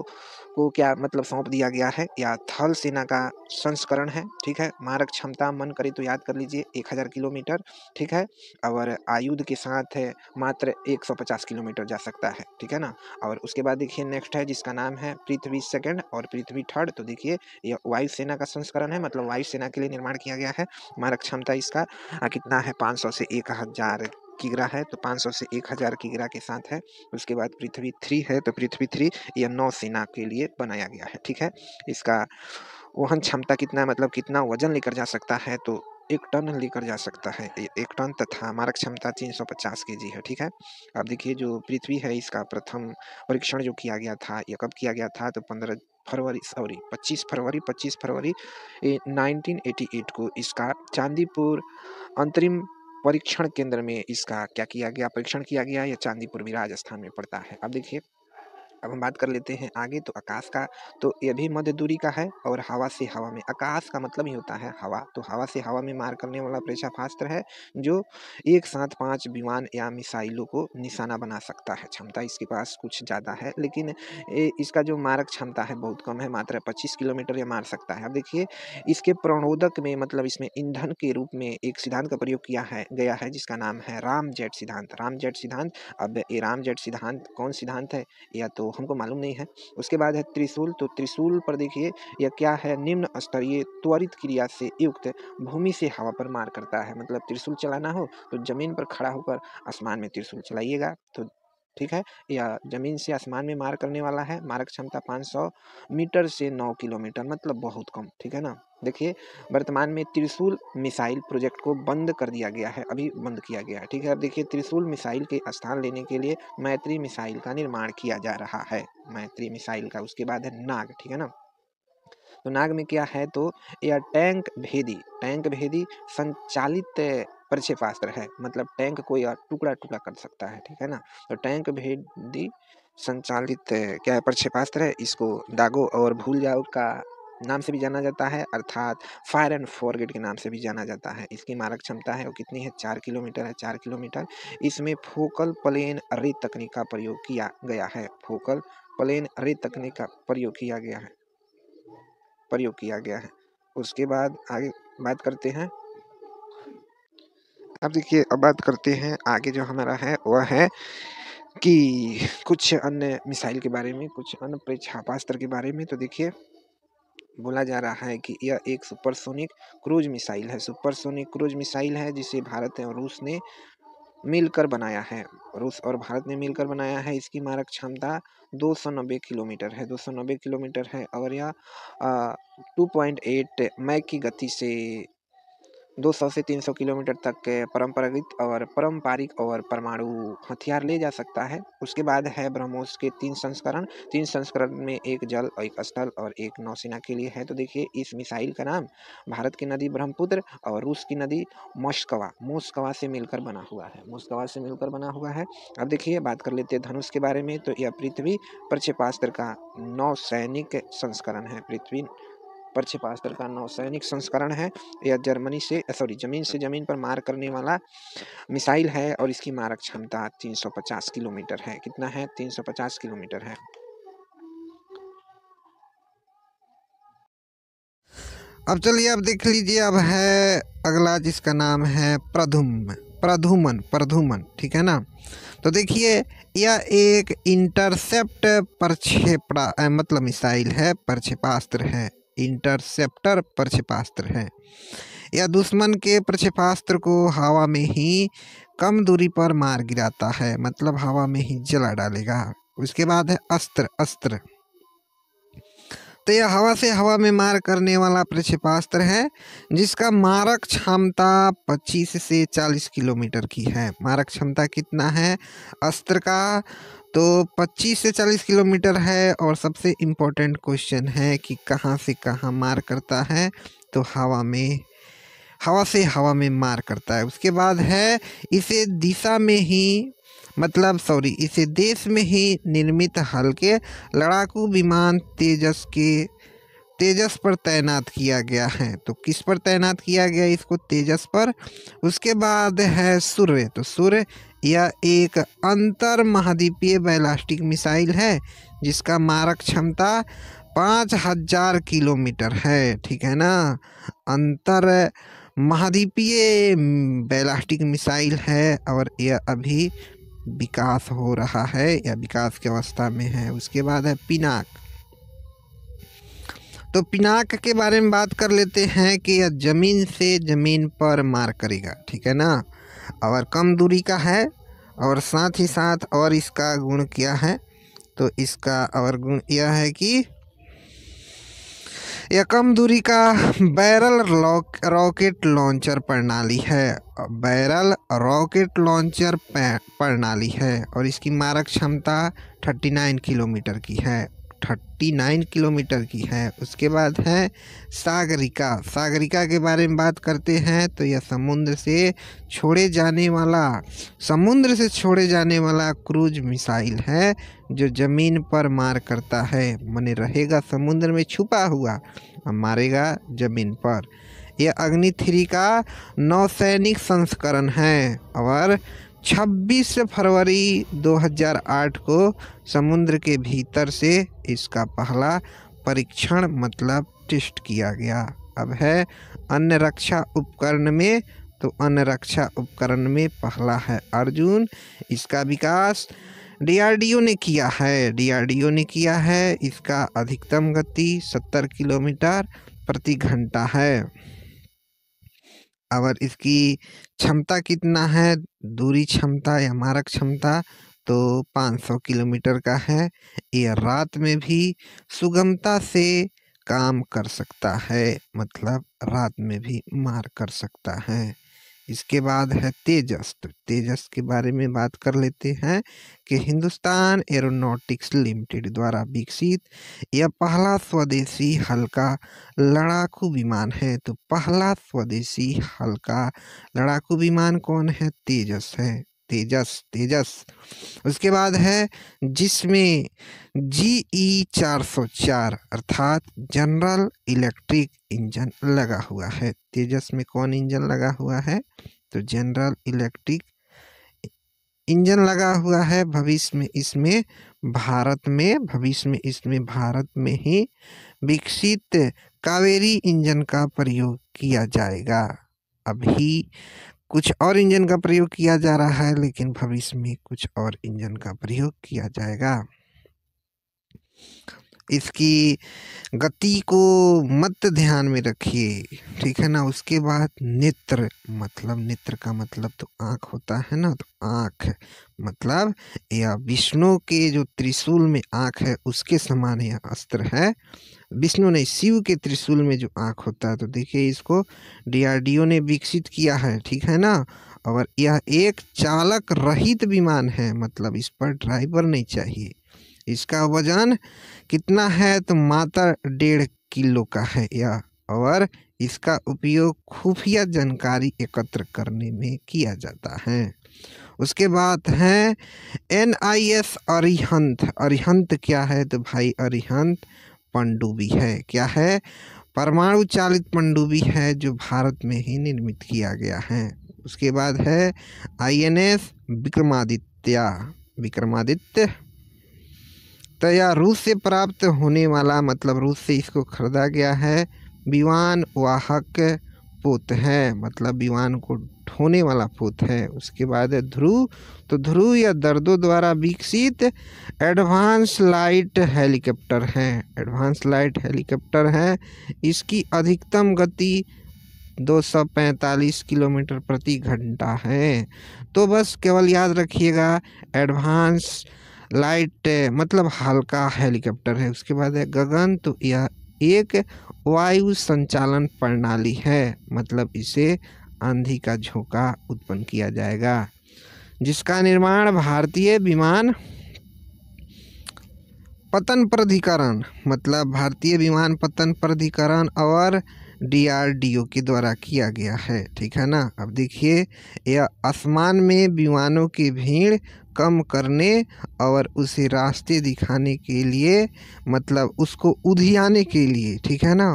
को क्या मतलब सौंप दिया गया है या थल सेना का संस्करण है ठीक है मारक क्षमता मन करे तो याद कर लीजिए एक हज़ार किलोमीटर ठीक है और आयुध के साथ है मात्र एक सौ पचास किलोमीटर जा सकता है ठीक है ना और उसके बाद देखिए नेक्स्ट है जिसका नाम है पृथ्वी सेकेंड और पृथ्वी थर्ड तो देखिए यह वायुसेना का संस्करण है मतलब वायुसेना के लिए निर्माण किया गया है मारक क्षमता इसका कितना है पाँच सौ से एक हज़ार किग्रा है तो 500 से 1000 किग्रा के साथ है उसके बाद पृथ्वी थ्री है तो पृथ्वी थ्री यह नौसेना के लिए बनाया गया है ठीक है इसका वहन क्षमता कितना मतलब कितना वजन लेकर जा सकता है तो एक टन लेकर जा सकता है एक टन तथा मारक क्षमता 350 केजी है ठीक है अब देखिए जो पृथ्वी है इसका प्रथम परीक्षण जो किया गया था यह कब किया गया था तो 15 फरवरी सॉरी 25 फरवरी 25 फरवरी 1988 को इसका चांदीपुर अंतरिम परीक्षण केंद्र में इसका क्या किया गया परीक्षण किया गया यह चांदीपुर भी राजस्थान में पड़ता है अब देखिए अब हम बात कर लेते हैं आगे तो आकाश का तो यह भी मध्य दूरी का है और हवा से हवा में आकाश का मतलब ही होता है हवा तो हवा से हवा में मार करने वाला प्रेक्षाफास्त्र है जो एक साथ पाँच विमान या मिसाइलों को निशाना बना सकता है क्षमता इसके पास कुछ ज़्यादा है लेकिन इसका जो मारक क्षमता है बहुत कम है मात्र पच्चीस किलोमीटर या मार सकता है अब देखिए इसके प्रणोदक में मतलब इसमें ईंधन के रूप में एक सिद्धांत का प्रयोग किया है गया है जिसका नाम है राम जेट सिद्धांत राम जेट सिद्धांत अब ये राम जेट सिद्धांत कौन सिद्धांत है या तो हमको मालूम नहीं है उसके बाद है त्रिशूल तो त्रिशूल पर देखिए यह क्या है निम्न स्तरीय त्वरित क्रिया से युक्त भूमि से हवा पर मार करता है मतलब त्रिशूल चलाना हो तो ज़मीन पर खड़ा होकर आसमान में त्रिशूल चलाइएगा तो ठीक है या ज़मीन से आसमान में मार करने वाला है मारक क्षमता 500 मीटर से 9 किलोमीटर मतलब बहुत कम ठीक है ना देखिए वर्तमान में त्रिशूल मिसाइल प्रोजेक्ट को बंद कर दिया गया है अभी बंद किया गया है ठीक है अब देखिए त्रिशूल मिसाइल के स्थान लेने के लिए मैत्री मिसाइल का निर्माण किया जा रहा है मैत्री मिसाइल का उसके बाद है नाग ठीक है ना तो नाग में क्या है तो यह टैंक भेदी टैंक भेदी संचालित प्रक्षेपास्त्र है मतलब टैंक को टुकड़ा टुकड़ा कर सकता है ठीक है ना तो टैंक भेदी संचालित क्या है प्रक्षेपास्त्र है इसको दागो और भूल जाओ का नाम से भी जाना जाता है अर्थात फायर एंड फॉरगेट के नाम से भी जाना जाता है इसकी मारक क्षमता है वो कितनी है चार किलोमीटर है चार किलोमीटर इसमें फोकल प्लेन रे तकनीक का प्रयोग किया गया है फोकल प्लेन रे तकनीक का प्रयोग किया गया है प्रयोग किया गया है उसके बाद आगे बात करते हैं अब देखिए अब बात करते हैं आगे जो हमारा है वह है कि कुछ अन्य मिसाइल के बारे में कुछ अन्य प्रेक्षापास्त्र के बारे में तो देखिए बोला जा रहा है कि यह एक सुपरसोनिक क्रूज मिसाइल है सुपरसोनिक क्रूज मिसाइल है जिसे भारत और रूस ने मिलकर बनाया है रूस और भारत ने मिलकर बनाया है इसकी मारक क्षमता 290 किलोमीटर है 290 किलोमीटर है और यह 2.8 मैक की गति से 200 से 300 किलोमीटर तक के परम्परागत और पारंपरिक और परमाणु हथियार ले जा सकता है उसके बाद है ब्रह्मोस के तीन संस्करण तीन संस्करण में एक जल एक स्थल और एक नौसेना के लिए है तो देखिए इस मिसाइल का नाम भारत की नदी ब्रह्मपुत्र और रूस की नदी मोस्कवा मोस्कवा से मिलकर बना हुआ है मोस्कवा से मिलकर बना हुआ है अब देखिए बात कर लेते हैं धनुष के बारे में तो यह पृथ्वी प्रक्षेपास्त्र का नौ सैनिक संस्करण है पृथ्वी पर का नौसैनिक संस्करण है यह जर्मनी से सॉरी जमीन से जमीन पर मार करने वाला मिसाइल है और इसकी मारक क्षमता 350 किलोमीटर है कितना है 350 किलोमीटर है अब चलिए अब देख लीजिए अब है अगला जिसका नाम है प्रधुम प्रधुमन प्रधुमन ठीक है ना तो देखिए यह एक इंटरसेप्ट प्रक्षेपणा मतलब मिसाइल है प्रक्षेपास्त्र है इंटरसेप्टर प्रक्षेपास्त्र है यह दुश्मन के प्रक्षेपास्त्र को हवा में ही कम दूरी पर मार गिराता है मतलब हवा में ही जला डालेगा उसके बाद है अस्त्र अस्त्र तो यह हवा से हवा में मार करने वाला प्रक्षेपास्त्र है जिसका मारक क्षमता 25 से 40 किलोमीटर की है मारक क्षमता कितना है अस्त्र का तो 25 से 40 किलोमीटर है और सबसे इम्पोर्टेंट क्वेश्चन है कि कहाँ से कहाँ मार करता है तो हवा में हवा से हवा में मार करता है उसके बाद है इसे दिशा में ही मतलब सॉरी इसे देश में ही निर्मित हल्के लड़ाकू विमान तेजस के तेजस पर तैनात किया गया है तो किस पर तैनात किया गया इसको तेजस पर उसके बाद है सूर्य तो सूर्य यह एक अंतर महाद्वीपीय बैलास्टिक मिसाइल है जिसका मारक क्षमता पाँच हजार किलोमीटर है ठीक है ना अंतर महाद्वीपीय बैलास्टिक मिसाइल है और यह अभी विकास हो रहा है या विकास की अवस्था में है उसके बाद है पिनाक तो पिनाक के बारे में बात कर लेते हैं कि यह ज़मीन से ज़मीन पर मार करेगा ठीक है ना और कम दूरी का है और साथ ही साथ और इसका गुण क्या है तो इसका और गुण यह है कि यह कम दूरी का बैरल रॉकेट लॉन्चर प्रणाली है बैरल रॉकेट लॉन्चर प्रणाली है और इसकी मारक क्षमता 39 किलोमीटर की है थर्टी नाइन किलोमीटर की है उसके बाद है सागरिका सागरिका के बारे में बात करते हैं तो यह समुद्र से छोड़े जाने वाला समुद्र से छोड़े जाने वाला क्रूज मिसाइल है जो ज़मीन पर मार करता है मने रहेगा समुद्र में छुपा हुआ और मारेगा ज़मीन पर यह अग्नि थ्री का नौसैनिक संस्करण है और 26 फरवरी 2008 को समुद्र के भीतर से इसका पहला परीक्षण मतलब टेस्ट किया गया अब है अन्य रक्षा उपकरण में तो अन्य रक्षा उपकरण में पहला है अर्जुन इसका विकास डीआरडीओ ने किया है डीआरडीओ ने किया है इसका अधिकतम गति 70 किलोमीटर प्रति घंटा है और इसकी क्षमता कितना है दूरी क्षमता या मारक क्षमता तो 500 किलोमीटर का है यह रात में भी सुगमता से काम कर सकता है मतलब रात में भी मार कर सकता है इसके बाद है तेजस तो तेजस के बारे में बात कर लेते हैं कि हिंदुस्तान एरोनॉटिक्स लिमिटेड द्वारा विकसित यह पहला स्वदेशी हल्का लड़ाकू विमान है तो पहला स्वदेशी हल्का लड़ाकू विमान कौन है तेजस है तेजस तेजस उसके बाद है जिसमें जी ई e चार सौ चार अर्थात जनरल इलेक्ट्रिक इंजन लगा हुआ है तेजस में कौन इंजन लगा हुआ है तो जनरल इलेक्ट्रिक इंजन लगा हुआ है भविष्य में इसमें भारत में भविष्य में इसमें भारत में ही विकसित कावेरी इंजन का प्रयोग किया जाएगा अभी कुछ और इंजन का प्रयोग किया जा रहा है लेकिन भविष्य में कुछ और इंजन का प्रयोग किया जाएगा इसकी गति को मत ध्यान में रखिए ठीक है ना उसके बाद नेत्र मतलब नेत्र का मतलब तो आँख होता है ना तो आँख मतलब यह विष्णु के जो त्रिशूल में आँख है उसके समान यह अस्त्र है विष्णु ने शिव के त्रिशूल में जो आँख होता है तो देखिए इसको डीआरडीओ ने विकसित किया है ठीक है ना और यह एक चालक रहित विमान है मतलब इस पर ड्राइवर नहीं चाहिए इसका वजन कितना है तो मात्र डेढ़ किलो का है यह और इसका उपयोग खुफिया जानकारी एकत्र करने में किया जाता है उसके बाद है I N S Arihant Arihant क्या है तो भाई अरिहंत पनडुब्बी है क्या है परमाणु चालित पनडुब्बी है जो भारत में ही निर्मित किया गया है उसके बाद है आईएनएस विक्रमादित्य विक्रमादित्य तया रूस से प्राप्त होने वाला मतलब रूस से इसको खरीदा गया है विमान वाहक पुत है मतलब विमान को ढोने वाला पुत है उसके बाद है ध्रुव तो ध्रुव या दर्दों द्वारा विकसित एडवांस लाइट हेलीकॉप्टर हैं एडवांस लाइट हेलीकॉप्टर है इसकी अधिकतम गति 245 किलोमीटर प्रति घंटा है तो बस केवल याद रखिएगा एडवांस लाइट मतलब हल्का हेलीकॉप्टर है उसके बाद है गगन तो यह एक वायु संचालन प्रणाली है मतलब इसे आंधी का झोंका उत्पन्न किया जाएगा जिसका निर्माण भारतीय विमान पतन प्राधिकरण मतलब भारतीय विमान पतन प्राधिकरण और डीआरडीओ के द्वारा किया गया है ठीक है ना अब देखिए यह आसमान में विमानों की भीड़ कम करने और उसे रास्ते दिखाने के लिए मतलब उसको उधियाने के लिए ठीक है ना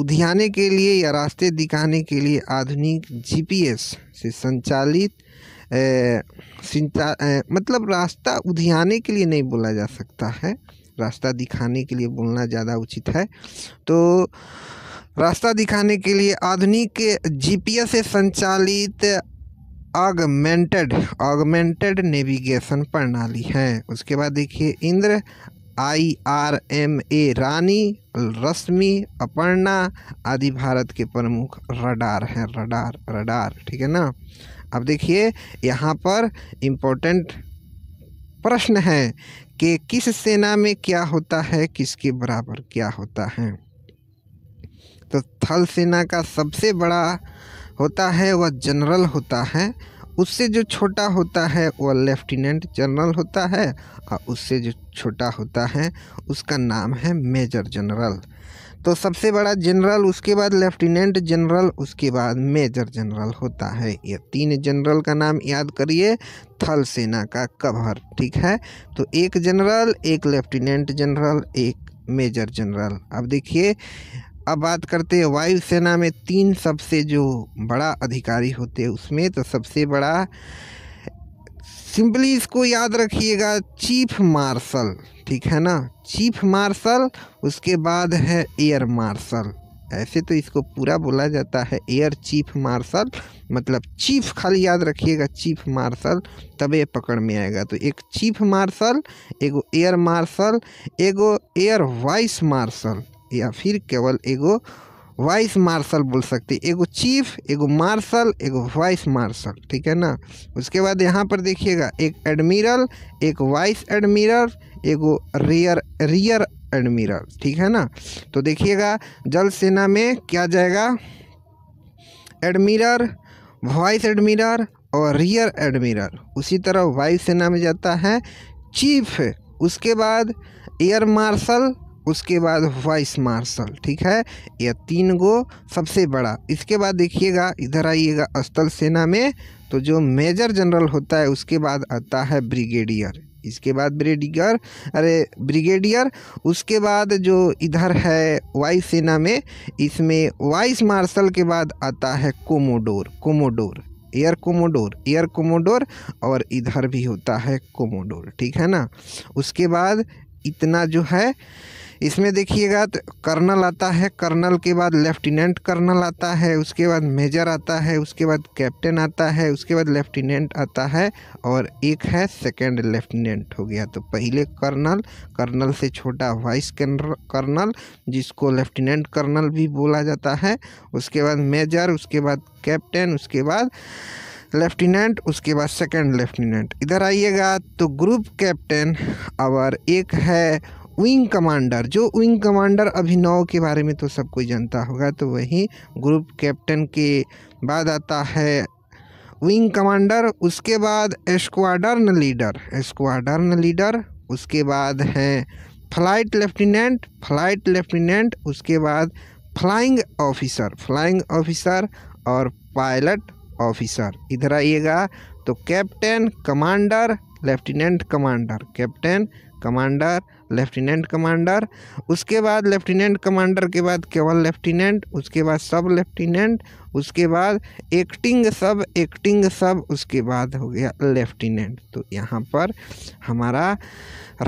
उधियाने के लिए या रास्ते दिखाने के लिए आधुनिक जीपीएस से संचालित ए, सिंचा ए, मतलब रास्ता उधियाने के लिए नहीं बोला जा सकता है रास्ता दिखाने के लिए बोलना ज़्यादा उचित है तो रास्ता दिखाने के लिए आधुनिक जीपीएस से संचालित ऑगमेंटेड ऑगमेंटेड नेविगेशन प्रणाली है उसके बाद देखिए Indra I R M A Rani Rashmi Aparna आदि भारत के प्रमुख रडार हैं रडार रडार ठीक है ना अब देखिए यहाँ पर इम्पोर्टेंट प्रश्न है कि किस सेना में क्या होता है किसके बराबर क्या होता है तो थल सेना का सबसे बड़ा होता है वह जनरल होता है उससे जो छोटा होता है वह लेफ्टिनेंट जनरल होता है और उससे जो छोटा होता है उसका नाम है मेजर जनरल तो सबसे बड़ा जनरल उसके बाद लेफ्टिनेंट जनरल उसके बाद मेजर जनरल होता है ये तीन जनरल का नाम याद करिए थल सेना का कवर ठीक है तो एक जनरल एक लेफ्टिनेंट जनरल एक मेजर जनरल अब देखिए अब बात करते हैं वायुसेना में तीन सबसे जो बड़ा अधिकारी होते हैं उसमें तो सबसे बड़ा सिंपली इसको याद रखिएगा चीफ मार्शल ठीक है ना चीफ मार्शल उसके बाद है एयर मार्शल ऐसे तो इसको पूरा बोला जाता है एयर चीफ मार्शल मतलब चीफ खाली याद रखिएगा चीफ मार्शल तबे पकड़ में आएगा तो एक चीफ मार्शल एगो एयर मार्शल एगो एयर वाइस मार्शल या फिर केवल एगो वाइस मार्शल बोल सकते एगो चीफ एगो मार्शल एगो वाइस मार्शल ठीक है ना उसके बाद यहाँ पर देखिएगा एक एडमिरल एक वाइस एडमिरल एगो रियर रियर एडमिरल ठीक है ना तो देखिएगा जल सेना में क्या जाएगा एडमिरल वाइस एडमिरल और रियर एडमिरल उसी तरह वायुसेना में जाता है चीफ उसके बाद एयर मार्शल उसके बाद वाइस मार्शल ठीक है यह तीन गो सबसे बड़ा इसके बाद देखिएगा इधर आइएगा स्थल सेना में तो जो मेजर जनरल होता है उसके बाद आता है ब्रिगेडियर इसके बाद ब्रिगेडियर अरे ब्रिगेडियर उसके बाद जो इधर है वायुसेना में इसमें वाइस मार्शल के बाद आता है commodore commodore air commodore air commodore और इधर भी होता है कोमोडोर ठीक है ना उसके बाद इतना जो है इसमें देखिएगा तो कर्नल आता है कर्नल के बाद लेफ्टिनेंट कर्नल आता है उसके बाद मेजर आता है उसके बाद कैप्टन आता है उसके बाद लेफ्टिनेंट आता है और एक है सेकेंड लेफ्टिनेंट हो गया तो पहले कर्नल कर्नल से छोटा वाइस कर्नल जिसको लेफ्टिनेंट कर्नल भी बोला जाता है उसके बाद मेजर उसके बाद कैप्टन उसके बाद लेफ्टिनेंट उसके बाद सेकंड लेफ्टिनेंट इधर आइएगा तो ग्रुप कैप्टन और एक है विंग कमांडर जो विंग कमांडर अभिनव के बारे में तो सब कोई जानता होगा तो वही ग्रुप कैप्टन के बाद आता है विंग कमांडर उसके बाद स्क्वाडर्न लीडर स्क्वाडर्न लीडर उसके बाद हैं फ्लाइट लेफ्टिनेंट फ्लाइट लेफ्टिनेंट उसके बाद फ्लाइंग ऑफिसर फ्लाइंग ऑफिसर और पायलट ऑफिसर इधर आइएगा तो captain commander lieutenant commander captain commander lieutenant commander उसके बाद लेफ्टिनेंट कमांडर के बाद केवल लेफ्टिनेंट उसके बाद सब लेफ्टिनेंट उसके बाद एक्टिंग सब एक्टिंग सब उसके बाद हो गया लेफ्टिनेंट तो यहाँ पर हमारा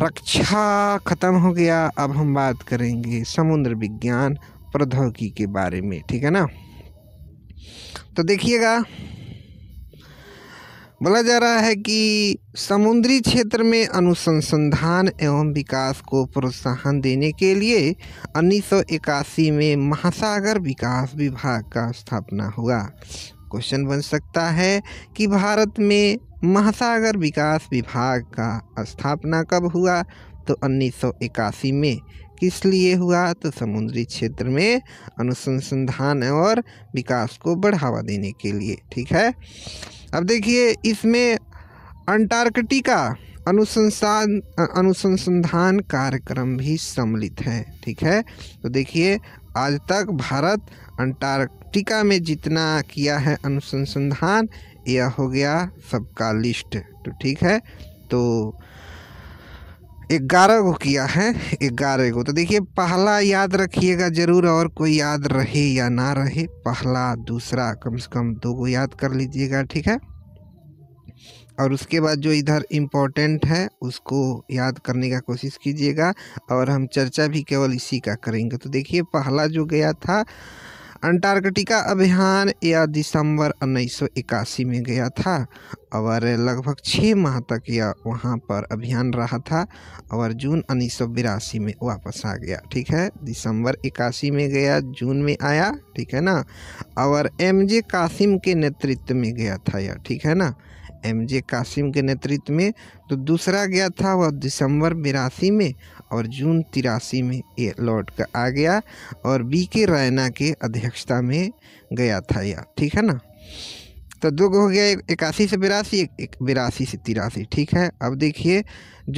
रक्षा ख़त्म हो गया अब हम बात करेंगे समुद्र विज्ञान प्रौद्योगिकी के बारे में ठीक है ना तो देखिएगा बोला जा रहा है कि समुद्री क्षेत्र में अनुसंधान एवं विकास को प्रोत्साहन देने के लिए उन्नीस में महासागर विकास विभाग का स्थापना हुआ क्वेश्चन बन सकता है कि भारत में महासागर विकास विभाग का स्थापना कब हुआ तो उन्नीस में किस लिए हुआ तो समुद्री क्षेत्र में अनुसंधान और विकास को बढ़ावा देने के लिए ठीक है अब देखिए इसमें अंटार्कटिका अनुसंसान अनुसंसंधान कार्यक्रम भी सम्मिलित है ठीक है तो देखिए आज तक भारत अंटार्कटिका में जितना किया है अनुसंसंधान यह हो गया सबका लिस्ट तो ठीक है तो ग्यारह को किया है ग्यारह को तो देखिए पहला याद रखिएगा ज़रूर और कोई याद रहे या ना रहे पहला दूसरा कम से कम दो को याद कर लीजिएगा ठीक है और उसके बाद जो इधर इम्पोर्टेंट है उसको याद करने का कोशिश कीजिएगा और हम चर्चा भी केवल इसी का करेंगे तो देखिए पहला जो गया था अंटार्कटिका अभियान यह दिसंबर उन्नीस में गया था और लगभग छः माह तक यह वहाँ पर अभियान रहा था और जून उन्नीस में वापस आ गया ठीक है दिसंबर इक्यासी में गया जून में आया ठीक है ना और एम जे कासिम के नेतृत्व में गया था यह ठीक है ना एम जे कासिम के नेतृत्व में तो दूसरा गया था वह दिसंबर बिरासी में और जून तिरासी में ये लौट कर आ गया और बी के रैना के अध्यक्षता में गया था यह ठीक है ना तो दो हो गया इक्यासी से बिरासी एक बिरासी से तिरासी ठीक है अब देखिए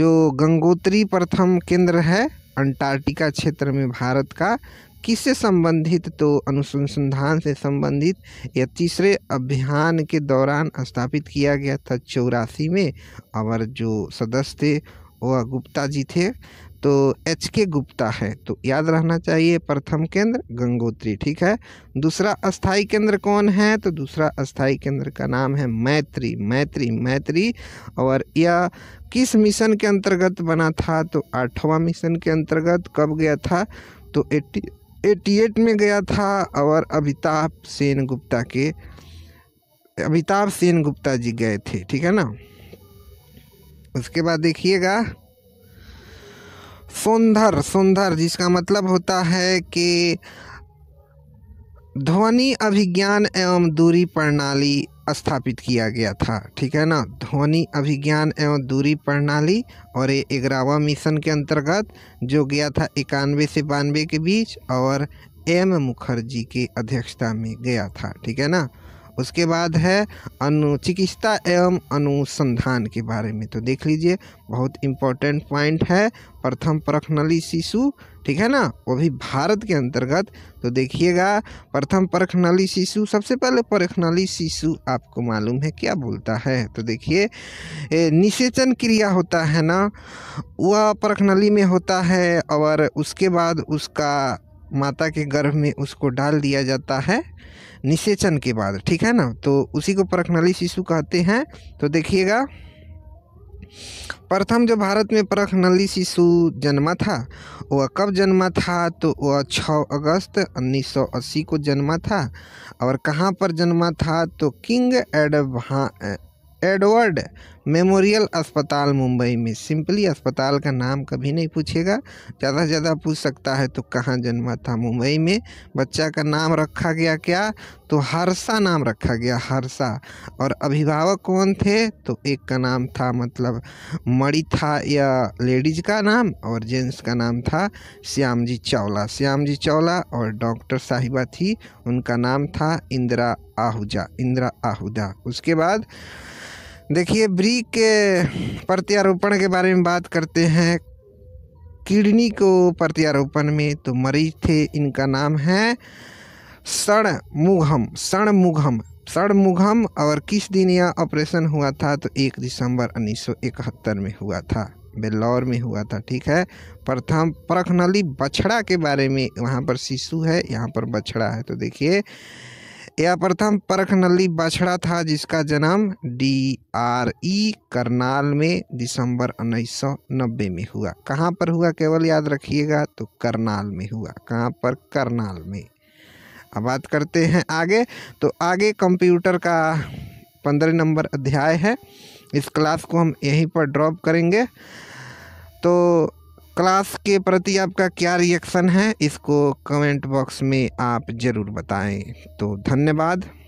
जो गंगोत्री प्रथम केंद्र है अंटार्कटिका क्षेत्र में भारत का किससे संबंधित तो अनुसंधान से संबंधित यह तीसरे अभियान के दौरान स्थापित किया गया था चौरासी में और जो सदस्य थे वह गुप्ता जी थे तो एच के गुप्ता है तो याद रहना चाहिए प्रथम केंद्र गंगोत्री ठीक है दूसरा अस्थाई केंद्र कौन है तो दूसरा अस्थाई केंद्र का नाम है मैत्री मैत्री मैत्री और यह किस मिशन के अंतर्गत बना था तो आठवां मिशन के अंतर्गत कब गया था तो एट्टी एटी एट में गया था और अमिताभ सेन गुप्ता के अमिताभ सेन गुप्ता जी गए थे ठीक है ना उसके बाद देखिएगा सुंदर सुंदर जिसका मतलब होता है कि ध्वनि अभिज्ञान एवं दूरी प्रणाली स्थापित किया गया था ठीक है ना ध्वनि अभिज्ञान एवं दूरी प्रणाली और ये एगरावा मिशन के अंतर्गत जो गया था इक्यानवे से बानवे के बीच और एम मुखर्जी के अध्यक्षता में गया था ठीक है ना उसके बाद है अनुचिकित्सा एवं अनुसंधान के बारे में तो देख लीजिए बहुत इम्पोर्टेंट पॉइंट है प्रथम परखनली शिशु ठीक है ना वो भी भारत के अंतर्गत तो देखिएगा प्रथम परखनली शिशु सबसे पहले परख नली शिशु आपको मालूम है क्या बोलता है तो देखिए निषेचन क्रिया होता है ना वह परखनली में होता है और उसके बाद उसका माता के गर्भ में उसको डाल दिया जाता है निषेचन के बाद ठीक है ना तो उसी को परखनली शिशु कहते हैं तो देखिएगा प्रथम जो भारत में परख नली शिशु जन्मा था वह कब जन्मा था तो वह 6 अगस्त 1980 को जन्मा था और कहाँ पर जन्मा था तो किंग एडवा एडवर्ड मेमोरियल अस्पताल मुंबई में सिंपली अस्पताल का नाम कभी नहीं पूछेगा ज़्यादा से ज़्यादा पूछ सकता है तो कहाँ जन्मा था मुंबई में बच्चा का नाम रखा गया क्या तो हर्षा नाम रखा गया हर्षा और अभिभावक कौन थे तो एक का नाम था मतलब मणि था या लेडीज का नाम और जेंट्स का नाम था श्याम जी चावला श्याम जी चावला और डॉक्टर साहिबा थी उनका नाम था इंदिरा आहूजा इंदिरा आहूजा उसके बाद देखिए ब्री के प्रत्यारोपण के बारे में बात करते हैं किडनी को प्रत्यारोपण में तो मरीज थे इनका नाम है षणमुघम सणमुघम सणमुघम और किस दिन यह ऑपरेशन हुआ था तो एक दिसंबर उन्नीस में हुआ था बेल्लौर में हुआ था ठीक है प्रथम परखनली बछड़ा के बारे में वहाँ पर शिशु है यहाँ पर बछड़ा है तो देखिए यह प्रथम परख नली बछड़ा था जिसका जन्म डी आर ई करनाल में दिसंबर 1990 में हुआ कहाँ पर हुआ केवल याद रखिएगा तो करनाल में हुआ कहाँ पर करनाल में अब बात करते हैं आगे तो आगे कंप्यूटर का पंद्रह नंबर अध्याय है इस क्लास को हम यहीं पर ड्रॉप करेंगे तो क्लास के प्रति आपका क्या रिएक्शन है इसको कमेंट बॉक्स में आप ज़रूर बताएं तो धन्यवाद